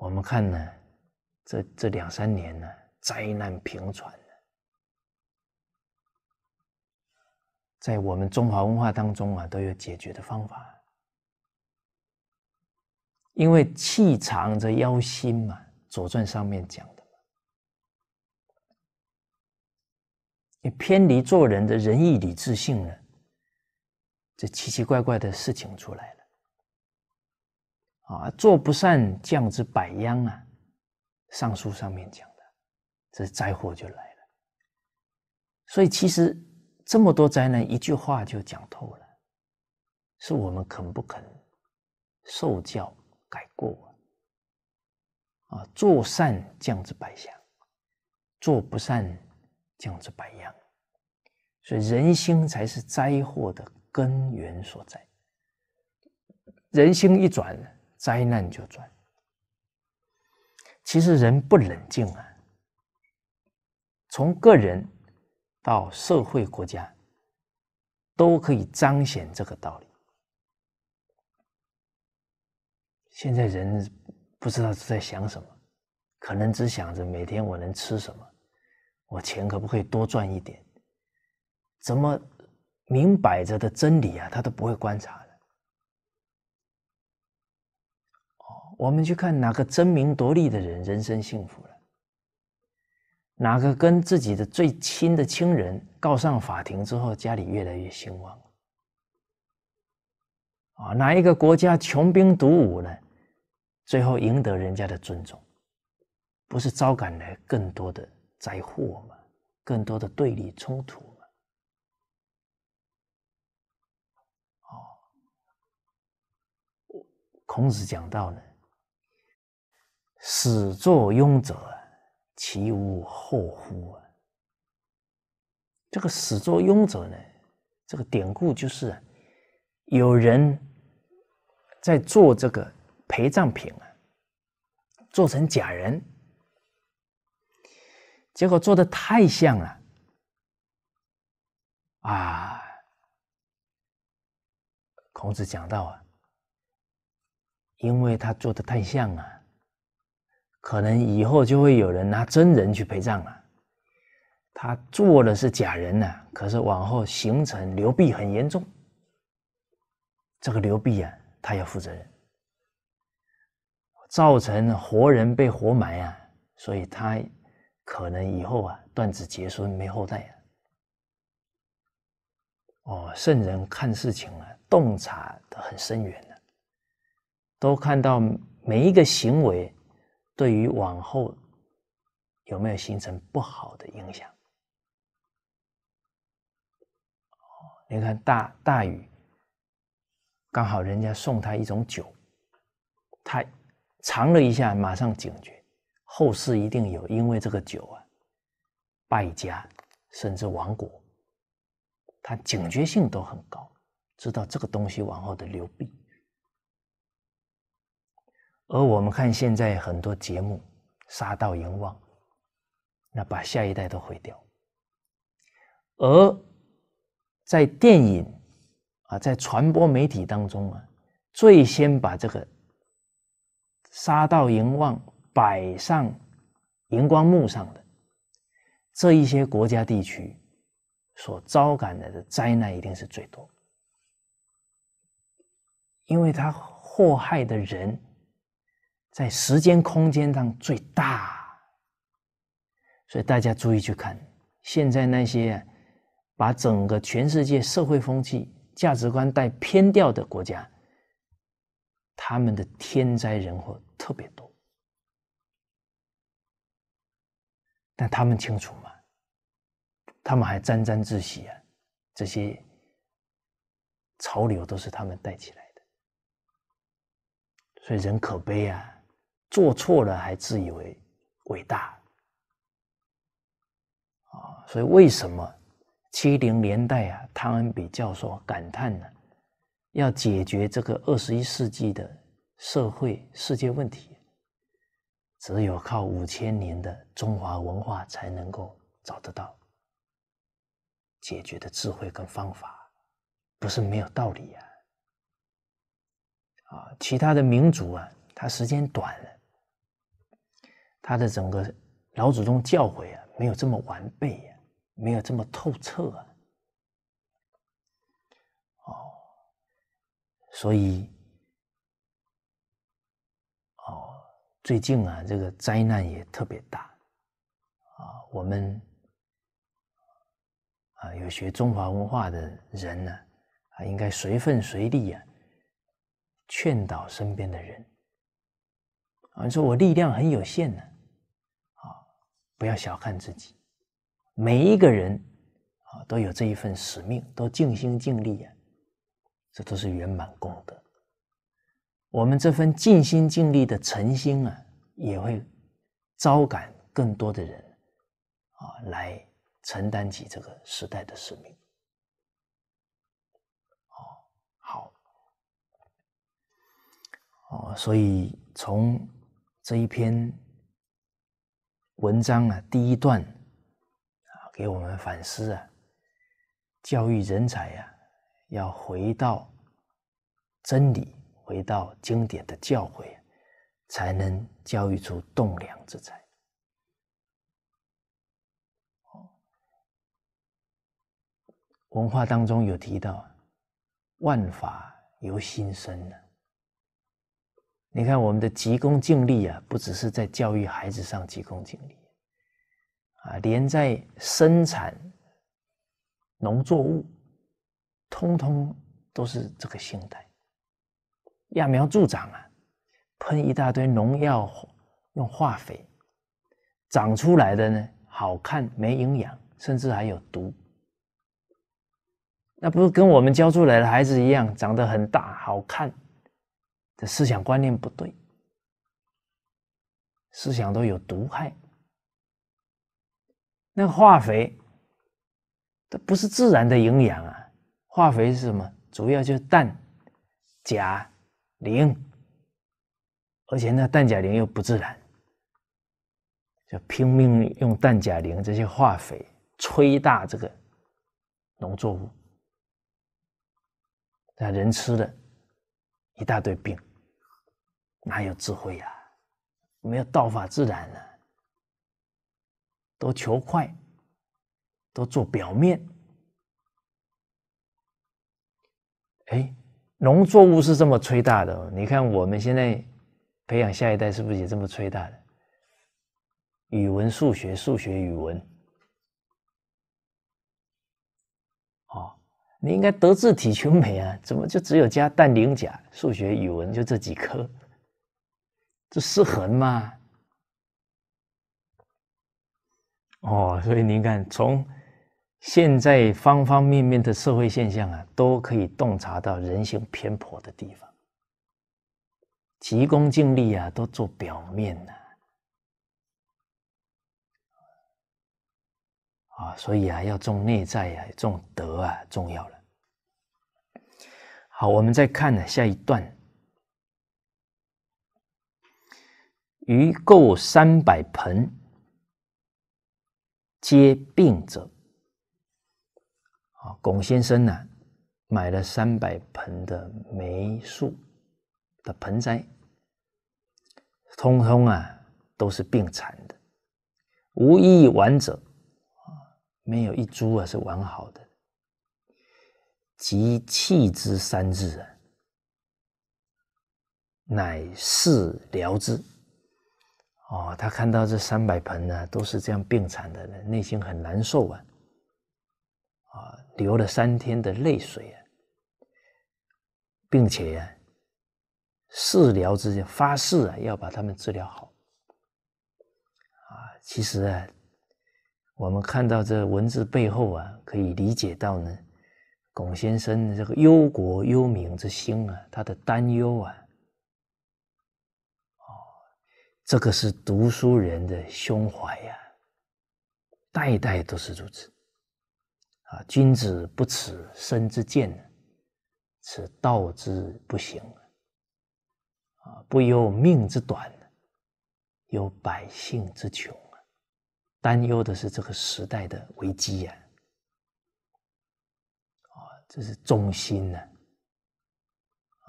我们看呢，这这两三年呢，灾难频传在我们中华文化当中啊，都有解决的方法，因为气藏着妖心嘛，《左传》上面讲的你偏离做人的仁义礼智信了，这奇奇怪怪的事情出来了。啊，做不善，降之百殃啊！尚书上面讲的，这灾祸就来了。所以，其实这么多灾难，一句话就讲透了，是我们肯不肯受教改过啊？啊，做善降之百祥，做不善降之百殃。所以，人心才是灾祸的根源所在。人心一转。灾难就转。其实人不冷静啊，从个人到社会、国家，都可以彰显这个道理。现在人不知道在想什么，可能只想着每天我能吃什么，我钱可不可以多赚一点，怎么明摆着的真理啊，他都不会观察。我们去看哪个争名夺利的人人生幸福了？哪个跟自己的最亲的亲人告上法庭之后，家里越来越兴旺？啊，哪一个国家穷兵黩武呢？最后赢得人家的尊重，不是招感来更多的灾祸吗？更多的对立冲突吗？哦，我孔子讲到呢。始作俑者，其无后乎？这个始作俑者呢？这个典故就是有人在做这个陪葬品啊，做成假人，结果做的太像了啊！孔子讲到啊，因为他做的太像啊。可能以后就会有人拿真人去陪葬了。他做的是假人呢，可是往后形成流弊很严重。这个流弊啊，他要负责任，造成活人被活埋啊，所以他可能以后啊断子绝孙没后代啊。哦，圣人看事情啊，洞察的很深远的，都看到每一个行为。对于往后有没有形成不好的影响？你看大大禹，刚好人家送他一种酒，他尝了一下，马上警觉，后世一定有，因为这个酒啊，败家甚至亡国，他警觉性都很高，知道这个东西往后的流弊。而我们看现在很多节目，杀到阎王，那把下一代都毁掉。而在电影啊，在传播媒体当中啊，最先把这个杀到阎王摆上荧光幕上的这一些国家地区所招感来的灾难，一定是最多，因为他祸害的人。在时间空间上最大，所以大家注意去看，现在那些把整个全世界社会风气、价值观带偏掉的国家，他们的天灾人祸特别多，但他们清楚吗？他们还沾沾自喜啊！这些潮流都是他们带起来的，所以人可悲啊！做错了还自以为伟大啊！所以为什么七零年代啊，汤恩比教授感叹呢？要解决这个二十一世纪的社会世界问题，只有靠五千年的中华文化才能够找得到解决的智慧跟方法，不是没有道理呀！啊，其他的民族啊，它时间短了。他的整个老祖宗教诲啊，没有这么完备呀，没有这么透彻啊，哦，所以哦，最近啊，这个灾难也特别大啊，我们啊，有学中华文化的人呢，啊，应该随份随地啊，劝导身边的人啊，你说我力量很有限呢。不要小看自己，每一个人啊，都有这一份使命，都尽心尽力啊，这都是圆满功德。我们这份尽心尽力的诚心啊，也会招感更多的人啊，来承担起这个时代的使命。哦，好，哦，所以从这一篇。文章啊，第一段啊，给我们反思啊，教育人才呀，要回到真理，回到经典的教诲，才能教育出栋梁之才。文化当中有提到，万法由心生啊。你看，我们的急功近利啊，不只是在教育孩子上急功近利啊，连在生产农作物，通通都是这个心态。揠苗助长啊，喷一大堆农药，用化肥，长出来的呢，好看没营养，甚至还有毒。那不是跟我们教出来的孩子一样，长得很大好看？这思想观念不对，思想都有毒害。那化肥它不是自然的营养啊，化肥是什么？主要就是氮、钾、磷，而且那氮钾磷又不自然，就拼命用氮钾磷这些化肥催大这个农作物，那人吃了一大堆病。哪有智慧呀？我们要道法自然的，都求快，都做表面。哎，农作物是这么催大的，你看我们现在培养下一代是不是也这么催大的？语文、数学、数学、语文。哦，你应该德智体全美啊，怎么就只有加氮磷钾？数学、语文就这几科。这失衡吗？哦，所以您看，从现在方方面面的社会现象啊，都可以洞察到人性偏颇的地方，急功近利啊，都做表面的，啊，所以啊，要重内在呀，重德啊，重要了。好，我们再看呢下一段。余购三百盆，皆病者。啊，龚先生呢买了三百盆的梅树的盆栽，通通啊都是病残的，无一完者啊，没有一株啊是完好的。即弃之三啊。乃是疗之。哦，他看到这三百盆呢，都是这样病残的，人，内心很难受啊，啊，流了三天的泪水啊，并且治疗之前发誓啊，要把他们治疗好。啊，其实啊，我们看到这文字背后啊，可以理解到呢，龚先生这个忧国忧民之心啊，他的担忧啊。这个是读书人的胸怀呀，代代都是如此啊！君子不耻身之贱，此道之不行啊！不忧命之短，忧百姓之穷啊！担忧的是这个时代的危机呀！啊，这是忠心呐！啊，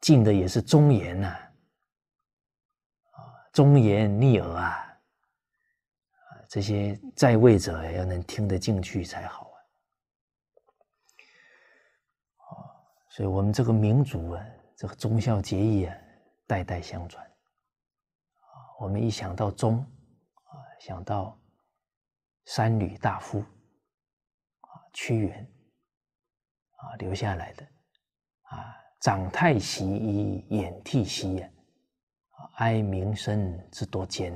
尽的也是忠言呐！忠言逆耳啊，啊，这些在位者也要能听得进去才好啊。所以，我们这个民族啊，这个忠孝节义啊，代代相传我们一想到忠啊，想到三闾大夫啊，屈原啊，留下来的啊，长太息以掩涕兮。哀民生之多艰，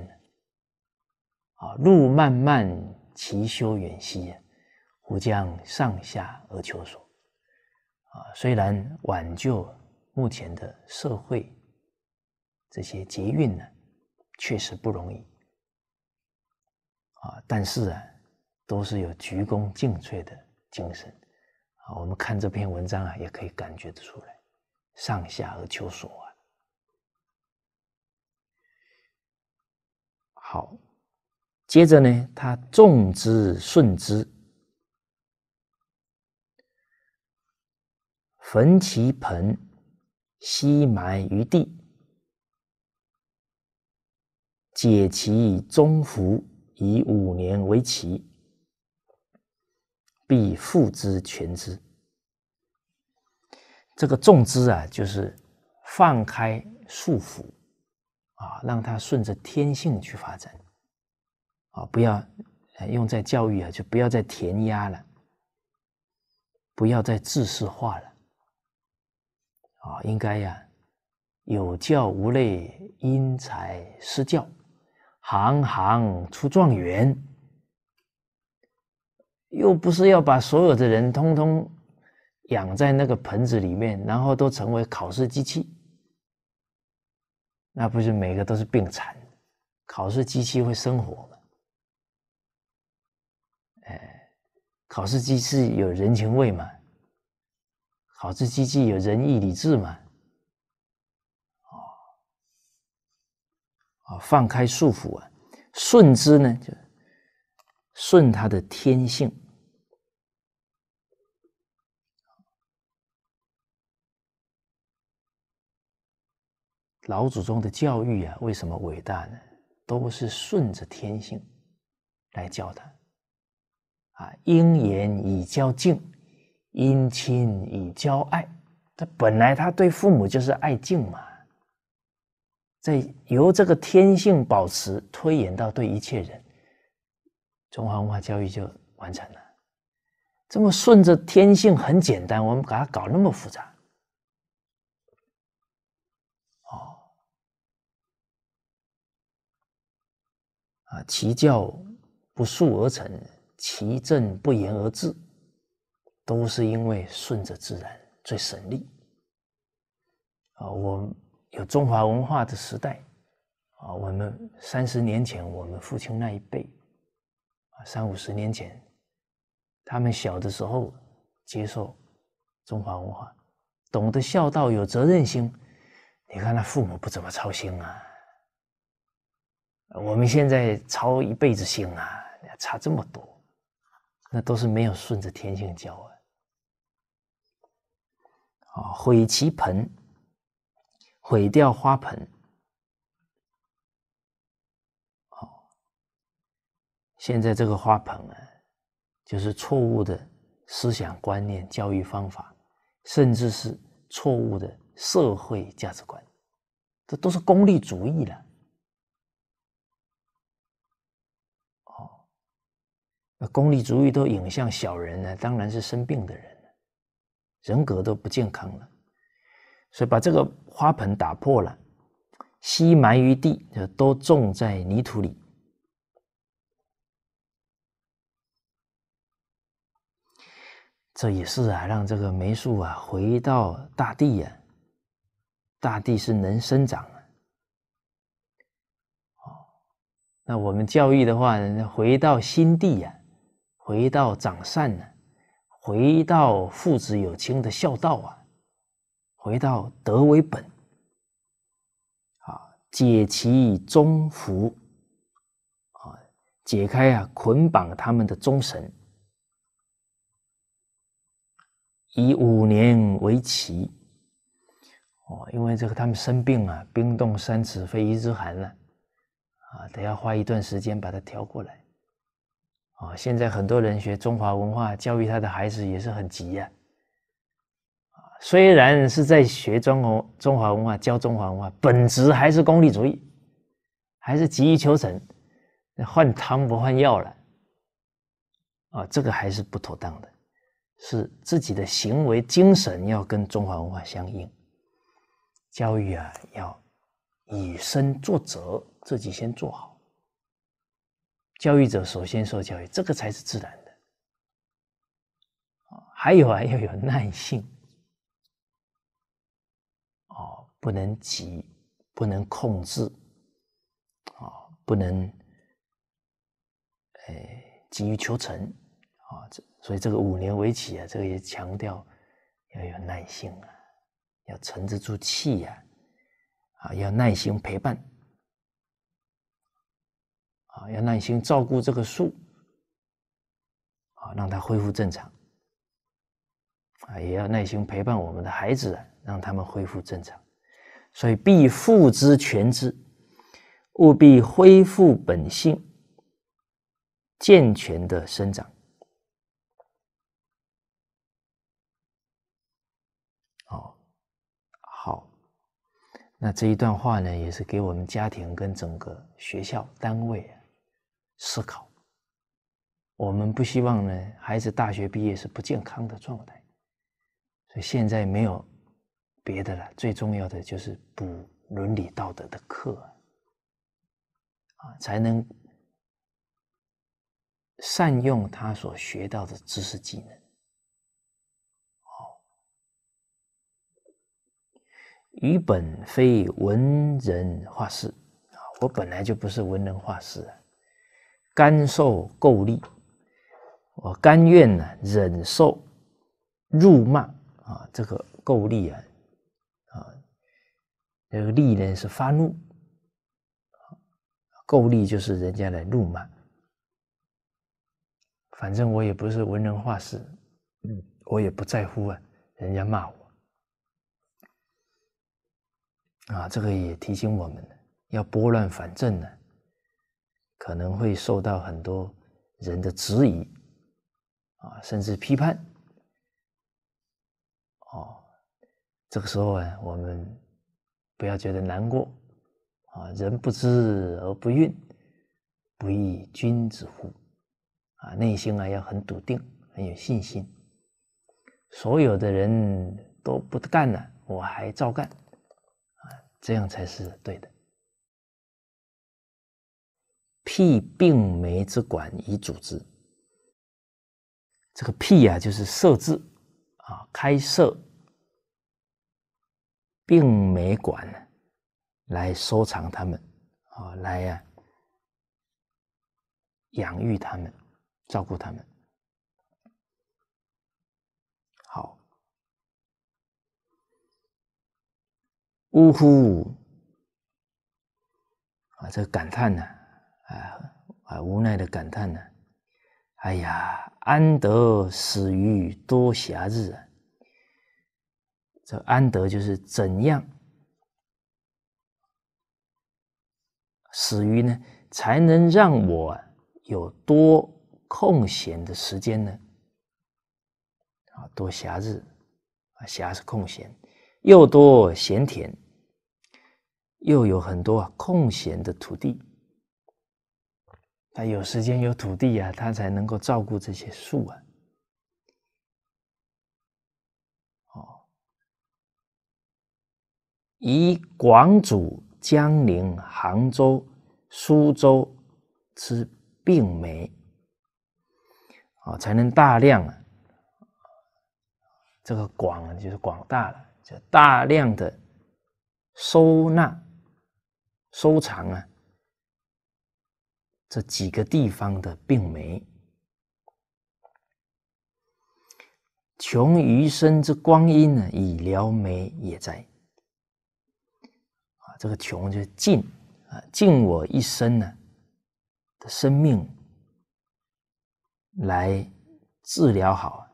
啊！路漫漫其修远兮，吾将上下而求索。啊，虽然挽救目前的社会这些捷运呢，确实不容易啊，但是啊，都是有鞠躬尽瘁的精神啊。我们看这篇文章啊，也可以感觉得出来，上下而求索啊。好，接着呢，他种之顺之，焚其盆，悉埋于地，解其中服，以五年为期，必复之全之。这个种之啊，就是放开束缚。啊，让他顺着天性去发展，啊，不要用在教育啊，就不要再填鸭了，不要再制式化了，啊，应该呀，有教无类，因材施教，行行出状元，又不是要把所有的人通通养在那个盆子里面，然后都成为考试机器。那不是每个都是病残，考试机器会生活吗？哎，考试机器有人情味吗？考试机器有仁义礼智吗？哦，哦，放开束缚啊，顺之呢，就顺他的天性。老祖宗的教育啊，为什么伟大呢？都是顺着天性来教他啊，因言以教敬，因亲以教爱。这本来他对父母就是爱敬嘛，在由这个天性保持推演到对一切人，中华文化教育就完成了。这么顺着天性很简单，我们把它搞那么复杂。啊，其教不速而成，其政不言而治，都是因为顺着自然最省力。啊，我们有中华文化的时代，啊，我们三十年前，我们父亲那一辈，啊，三五十年前，他们小的时候接受中华文化，懂得孝道，有责任心，你看他父母不怎么操心啊。我们现在操一辈子心啊，差这么多，那都是没有顺着天性教啊！啊，毁其盆，毁掉花盆。好，现在这个花盆啊，就是错误的思想观念、教育方法，甚至是错误的社会价值观，这都是功利主义了。功利主义都影响小人呢，当然是生病的人，人格都不健康了。所以把这个花盆打破了，吸埋于地，就都种在泥土里。这也是啊，让这个梅树啊回到大地呀，大地是能生长的。哦，那我们教育的话，回到心地呀。回到长善呢？回到父子有亲的孝道啊！回到德为本啊！解其中福，啊！解开啊！捆绑他们的忠绳，以五年为期哦。因为这个他们生病啊，冰冻三尺非一日寒了啊，得要花一段时间把它调过来。啊，现在很多人学中华文化，教育他的孩子也是很急呀。啊，虽然是在学中国中华文化，教中华文化，本质还是功利主义，还是急于求成，换汤不换药了。啊，这个还是不妥当的，是自己的行为精神要跟中华文化相应，教育啊要以身作则，自己先做好。教育者首先受教育，这个才是自然的。啊，还有啊，要有耐性，啊，不能急，不能控制，啊，不能，哎，急于求成，啊，这所以这个五年为期啊，这个也强调要有耐性啊，要沉得住气啊，啊，要耐心陪伴。啊，要耐心照顾这个树，啊，让它恢复正常。啊，也要耐心陪伴我们的孩子，让他们恢复正常。所以必父之全之，务必恢复本性，健全的生长。哦，好，那这一段话呢，也是给我们家庭跟整个学校单位。思考，我们不希望呢，孩子大学毕业是不健康的状态，所以现在没有别的了，最重要的就是补伦理道德的课，啊，才能善用他所学到的知识技能。好，余本非文人画师，啊，我本来就不是文人画师啊。甘受垢利，我甘愿呢忍受辱骂啊！这个垢利啊，啊，这个利呢是发怒，垢利就是人家的辱骂。反正我也不是文人画士，嗯，我也不在乎啊，人家骂我啊，这个也提醒我们呢，要拨乱反正呢。可能会受到很多人的质疑啊，甚至批判哦。这个时候啊，我们不要觉得难过啊。人不知而不愠，不亦君子乎？啊，内心啊要很笃定，很有信心。所有的人都不干了，我还照干啊，这样才是对的。辟病媒之馆以主之。这个辟啊，就是设置啊，开设病媒馆呢，来收藏他们，啊，来呀，养育他们，照顾他们。好，呜呼啊！这个感叹呢。啊，啊，无奈的感叹呢！哎呀，安得死于多暇日啊？这“安得”就是怎样死于呢？才能让我有多空闲的时间呢？啊，多暇日啊，暇是空闲，又多闲田，又有很多啊空闲的土地。他有时间有土地啊，他才能够照顾这些树啊。哦，以广主江陵、杭州、苏州之病梅啊，才能大量啊，这个广就是广大了，就大量的收纳、收藏啊。这几个地方的病梅，穷余生之光阴呢，以疗梅也在。啊，这个穷就尽啊，尽我一生呢的生命，来治疗好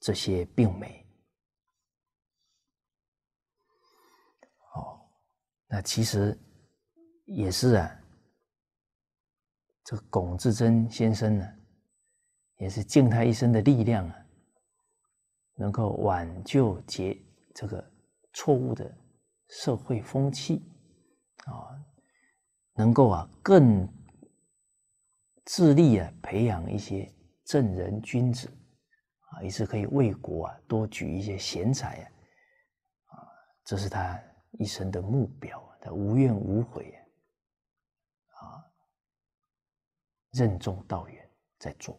这些病梅。哦，那其实也是啊。这龚自珍先生呢，也是尽他一生的力量啊，能够挽救结这个错误的社会风气，啊，能够啊更致力啊培养一些正人君子啊，也是可以为国啊多举一些贤才啊，啊，这是他一生的目标啊，他无怨无悔。任重道远，在做。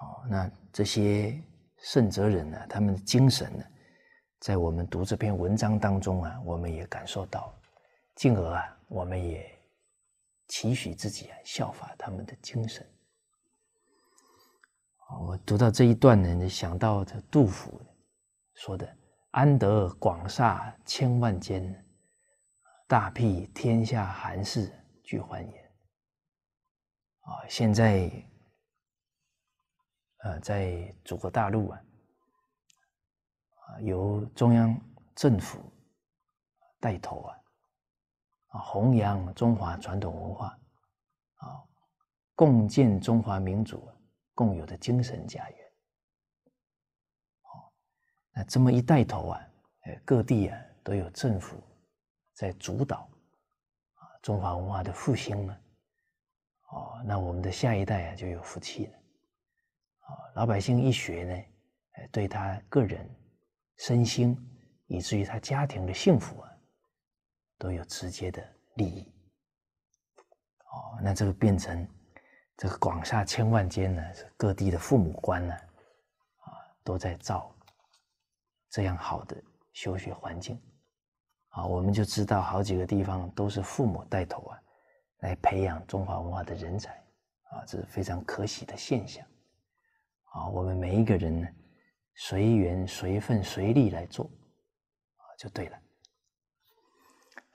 哦，那这些圣哲人呢，他们的精神呢，在我们读这篇文章当中啊，我们也感受到，进而啊，我们也期许自己啊，效法他们的精神。我读到这一段呢，想到这杜甫说的“安得广厦千万间，大庇天下寒士俱欢颜”。啊，现在，呃，在祖国大陆啊，由中央政府带头啊，啊，弘扬中华传统文化，啊，共建中华民族共有的精神家园。好，那这么一带头啊，呃，各地啊都有政府在主导啊，中华文化的复兴呢。哦，那我们的下一代啊就有福气了。哦，老百姓一学呢，对他个人、身心，以至于他家庭的幸福啊，都有直接的利益。哦，那这个变成这个广厦千万间呢，是各地的父母官呢，啊，都在造这样好的修学环境。啊，我们就知道好几个地方都是父母带头啊。来培养中华文化的人才啊，这是非常可喜的现象啊！我们每一个人呢，随缘随份随力来做啊，就对了。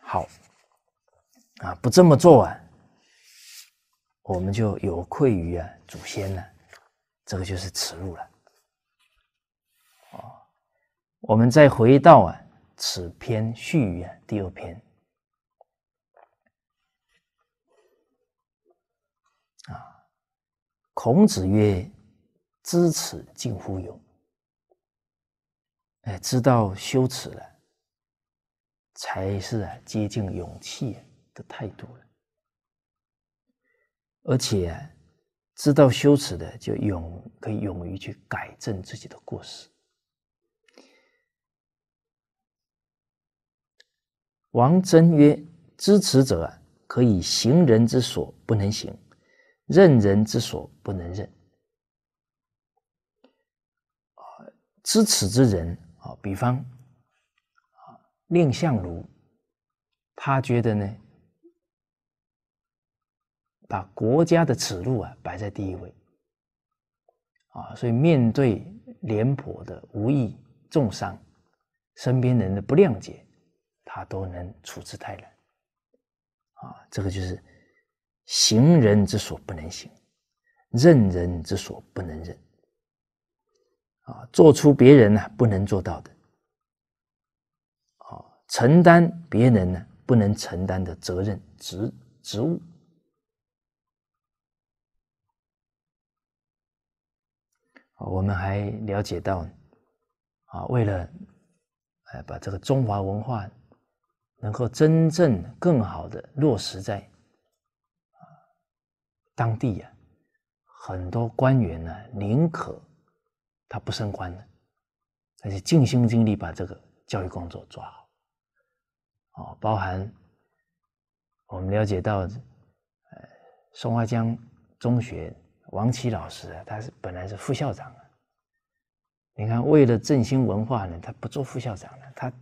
好啊，不这么做啊，我们就有愧于啊祖先呢，这个就是耻辱了啊！我们再回到啊此篇序啊第二篇。孔子曰：“知耻近乎勇。”哎，知道羞耻了，才是接近勇气的态度了。而且，知道羞耻的，就勇可以勇于去改正自己的过失。王真曰：“知耻者，可以行人之所不能行。”任人之所不能任啊，知耻之人啊，比方啊，蔺相如，他觉得呢，把国家的耻辱啊摆在第一位啊，所以面对廉颇的无意重伤，身边人的不谅解，他都能处之泰然啊，这个就是。行人之所不能行，任人之所不能任，啊，做出别人呢不能做到的，啊，承担别人呢不能承担的责任、职职务。我们还了解到，啊，为了，呃，把这个中华文化能够真正更好的落实在。当地呀，很多官员呢，宁可他不升官的，但是尽心尽力把这个教育工作抓好。哦，包含我们了解到，松花江中学王琦老师，他是本来是副校长啊，你看为了振兴文化呢，他不做副校长了，他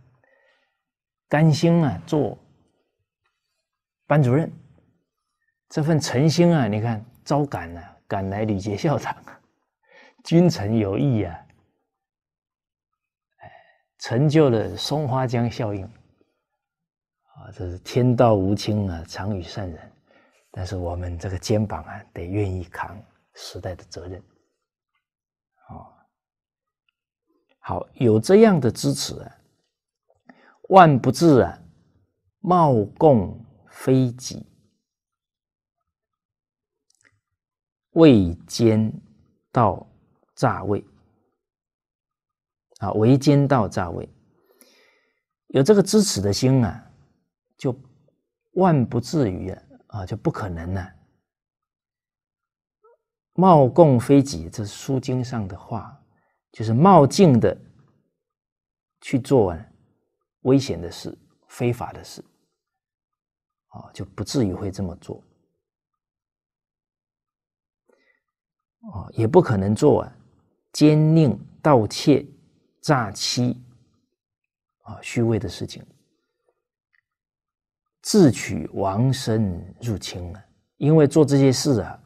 甘心啊做班主任。这份诚心啊，你看，招感了，赶来礼节校长，君臣有义啊，哎，成就了松花江效应啊，这是天道无亲啊，常与善人。但是我们这个肩膀啊，得愿意扛时代的责任啊。好，有这样的支持啊，万不至啊，冒共非己。为奸到诈位啊，为奸到诈位，有这个知耻的心啊，就万不至于啊，啊，就不可能啊。冒供非己，这是《书经》上的话，就是冒进的去做危险的事、非法的事啊，就不至于会这么做。啊，也不可能做奸佞、盗窃、诈欺啊、虚伪的事情，自取亡身入侵了。因为做这些事啊，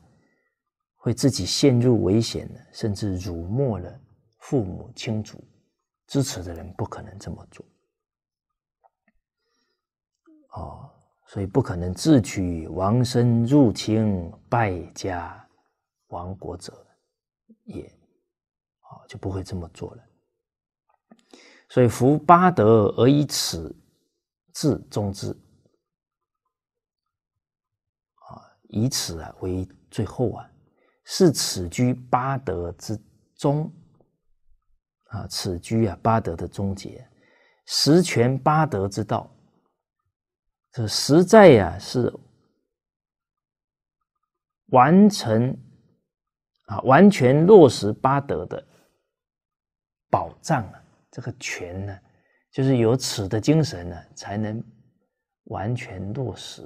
会自己陷入危险的，甚至辱没了父母、亲族、支持的人，不可能这么做。哦，所以不可能自取亡身入侵败家。亡国者也，啊，就不会这么做了。所以，服八德而以此至终之，啊，以此啊为最后啊，是此居八德之中，啊，此居啊八德的终结，十全八德之道，这实在呀是完成。啊，完全落实八德的保障啊，这个权呢，就是有此的精神呢，才能完全落实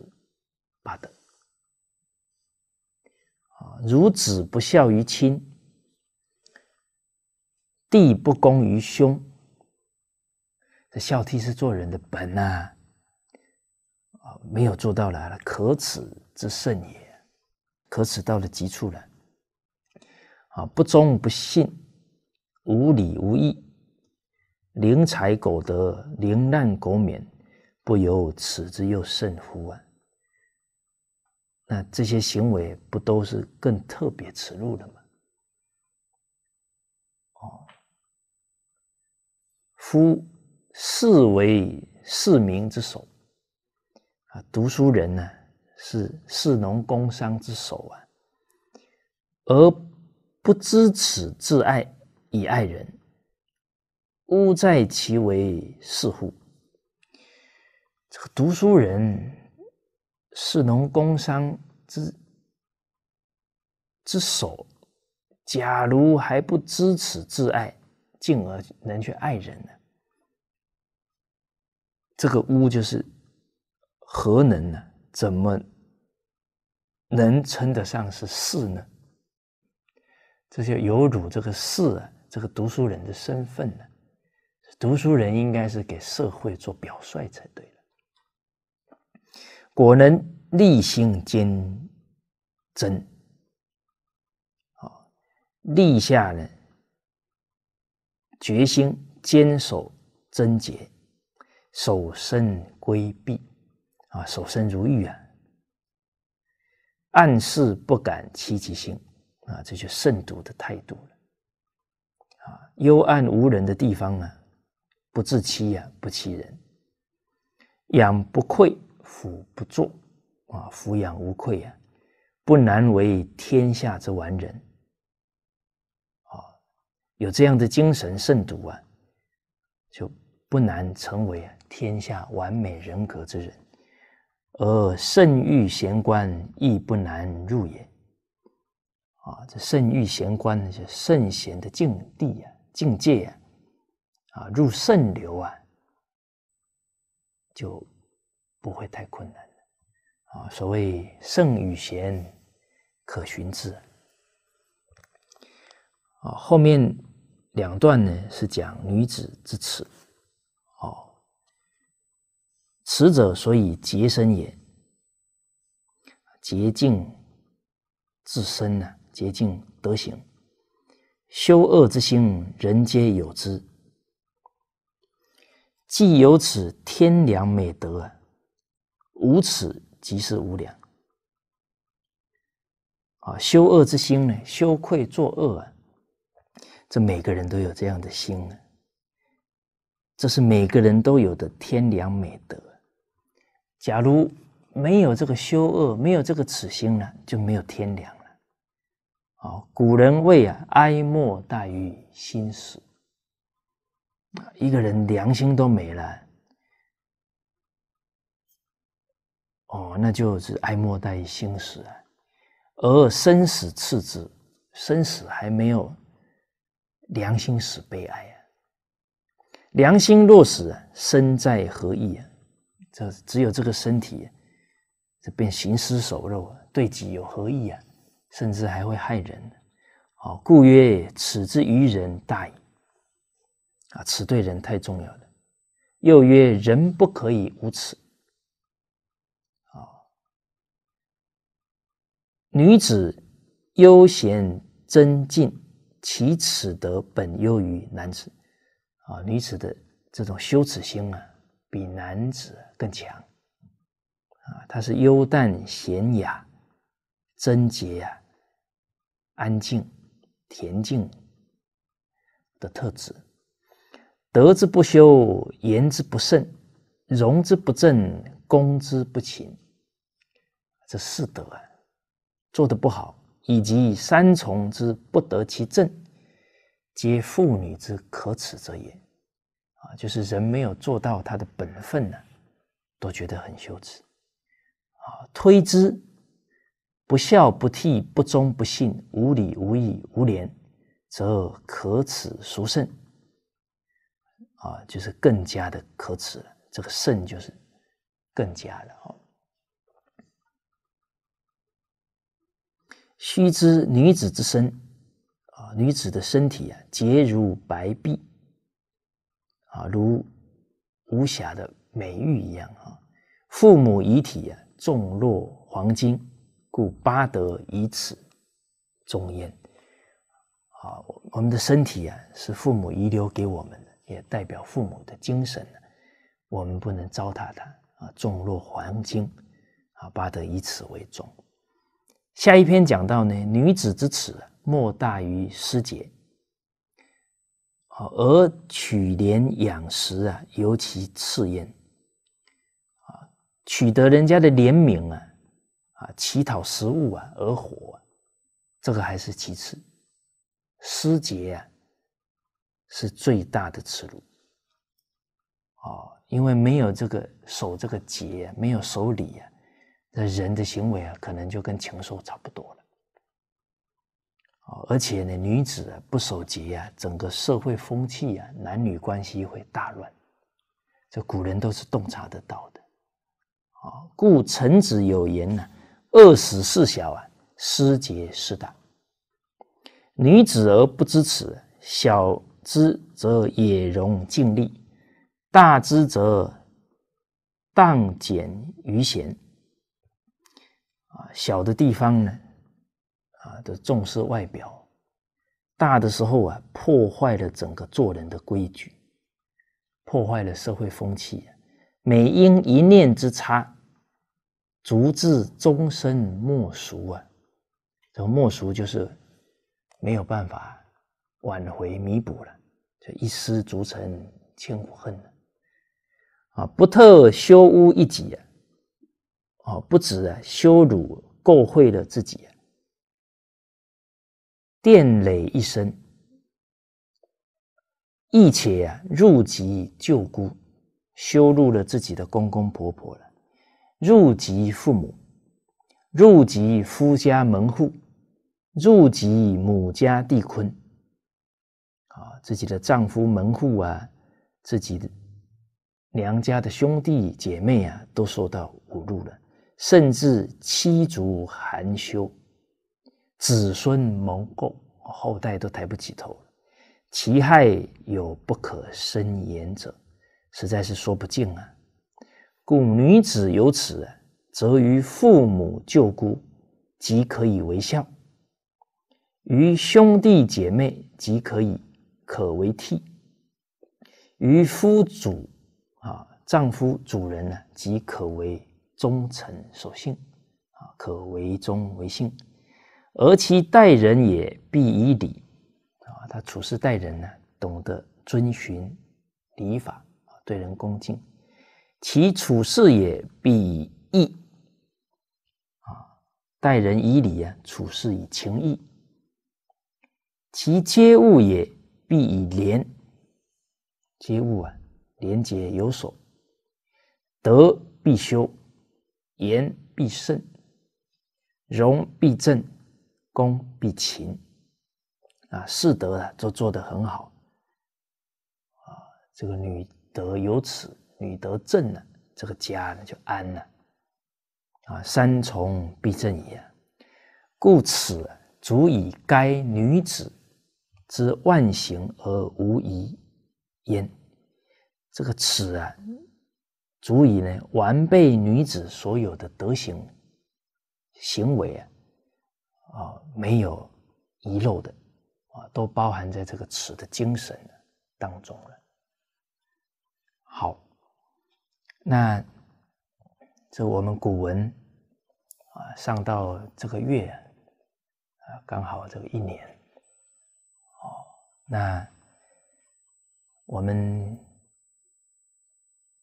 八德。啊，如子不孝于亲，弟不恭于兄，这孝悌是做人的本啊。啊，没有做到了，可耻之甚也，可耻到了极处了。啊！不忠不信，无礼无义，灵财苟得，灵难苟免，不由耻之又甚乎啊？那这些行为不都是更特别耻辱的吗？哦，夫士为市民之首，啊，读书人呢是士农工商之首啊，而。不知耻自爱以爱人，吾在其为是乎？这个读书人，士农工商之之首，假如还不知耻自爱，进而能去爱人呢？这个“吾”就是何能呢？怎么能称得上是士呢？这些有辱这个士啊，这个读书人的身份呢？读书人应该是给社会做表率才对了。果能立心坚贞，好立下呢决心，坚守贞洁，守身规避，啊，守身如玉啊，暗示不敢欺其心。啊，这就慎独的态度了。啊，幽暗无人的地方呢，不自欺呀，不欺人，养不愧，俯不作，啊，抚养无愧啊，不难为天下之完人。啊，有这样的精神慎独啊，就不难成为啊天下完美人格之人，而慎欲贤官亦不难入也。啊，这圣欲贤观呢，是圣贤的境地呀，境界啊，啊，入圣流啊，就不会太困难了。啊，所谓圣与贤，可寻之。啊，后面两段呢是讲女子之耻。哦，耻者，所以洁身也，洁净自身呢。洁净德行，修恶之心，人皆有之。既有此天良美德啊，无此即是无良啊。修恶之心呢，羞愧作恶啊，这每个人都有这样的心呢。这是每个人都有的天良美德。假如没有这个修恶，没有这个此心呢，就没有天良。好，古人谓啊，哀莫大于心死。一个人良心都没了，哦，那就是哀莫大于心死啊。而生死次之，生死还没有良心死悲哀啊。良心若死啊，身在何意啊？这只有这个身体，这变行尸走肉啊，对己有何益啊？甚至还会害人，好，故曰耻之于人大矣，啊，耻对人太重要了。又曰人不可以无耻，啊，女子悠闲贞静，其耻德本优于男子，啊，女子的这种羞耻心啊，比男子更强，啊，她是幽淡娴雅、贞洁啊。安静、恬静的特质，德之不修，言之不慎，容之不正，攻之不勤，这四德啊，做的不好，以及三从之不得其正，皆妇女之可耻者也。啊，就是人没有做到他的本分呢，都觉得很羞耻。啊，推之。不孝不悌不忠不信无礼无义无廉，则可耻孰甚？啊，就是更加的可耻了。这个“甚”就是更加的哦。须知女子之身啊，女子的身体啊，洁如白璧啊，如无瑕的美玉一样啊。父母遗体啊，重若黄金。故八德以此终焉。好，我们的身体啊，是父母遗留给我们的，也代表父母的精神。我们不能糟蹋它啊！重若黄金啊！八德以此为重。下一篇讲到呢，女子之耻莫大于失节。好，而取怜养食啊，尤其次焉。啊，取得人家的怜悯啊！啊，乞讨食物啊而活，这个还是其次；失节啊，是最大的耻辱。哦，因为没有这个守这个节，没有守礼啊，这人的行为啊，可能就跟禽兽差不多了。哦，而且呢，女子啊不守节啊，整个社会风气啊，男女关系会大乱。这古人都是洞察得到的。哦，故臣子有言呢。二十事小啊，失节失大。女子而不知耻，小知则也容尽力，大知则荡减于闲。啊，小的地方呢，啊，都重视外表；大的时候啊，破坏了整个做人的规矩，破坏了社会风气。每因一念之差。足智终身莫赎啊！这个莫赎就是没有办法挽回弥补了，这一失足成千古恨啊！啊！不特羞污一己啊，啊，不止啊羞辱垢秽了自己，啊，玷累一生，亦且啊入籍旧姑，羞辱了自己的公公婆婆了。入籍父母，入籍夫家门户，入籍母家地坤，啊，自己的丈夫门户啊，自己的娘家的兄弟姐妹啊，都受到侮辱了，甚至妻族含羞，子孙蒙垢，后代都抬不起头，其害有不可深言者，实在是说不尽啊。故女子有此，则于父母舅姑，即可以为孝；于兄弟姐妹，即可以可为悌；于夫主啊，丈夫主人呢，即可为忠诚守信啊，可为忠为信。而其待人也，必以礼啊。他处事待人呢，懂得遵循礼法对人恭敬。其处事也必以义啊，待人以礼啊，处事以情义；其接物也必以廉，接物啊廉洁有所德必修，言必慎，容必正，功必勤啊，四德啊都做得很好啊，这个女德有此。女得正了，这个家呢就安了啊。三重必正也，故此足以该女子之万行而无疑焉。这个“此”啊，足以呢完备女子所有的德行行为啊，啊没有遗漏的啊，都包含在这个“此”的精神当中了。好。那，这我们古文啊，上到这个月啊，刚好这个一年哦。那我们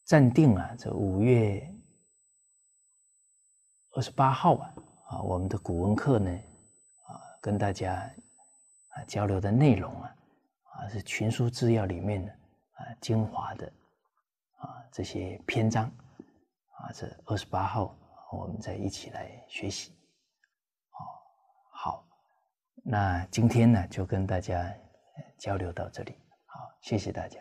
暂定啊，这五月二十八号啊，啊，我们的古文课呢，啊，跟大家啊交流的内容啊，啊，是群书治要里面的啊精华的。这些篇章啊，这二十八号我们再一起来学习。哦，好，那今天呢就跟大家交流到这里。好，谢谢大家。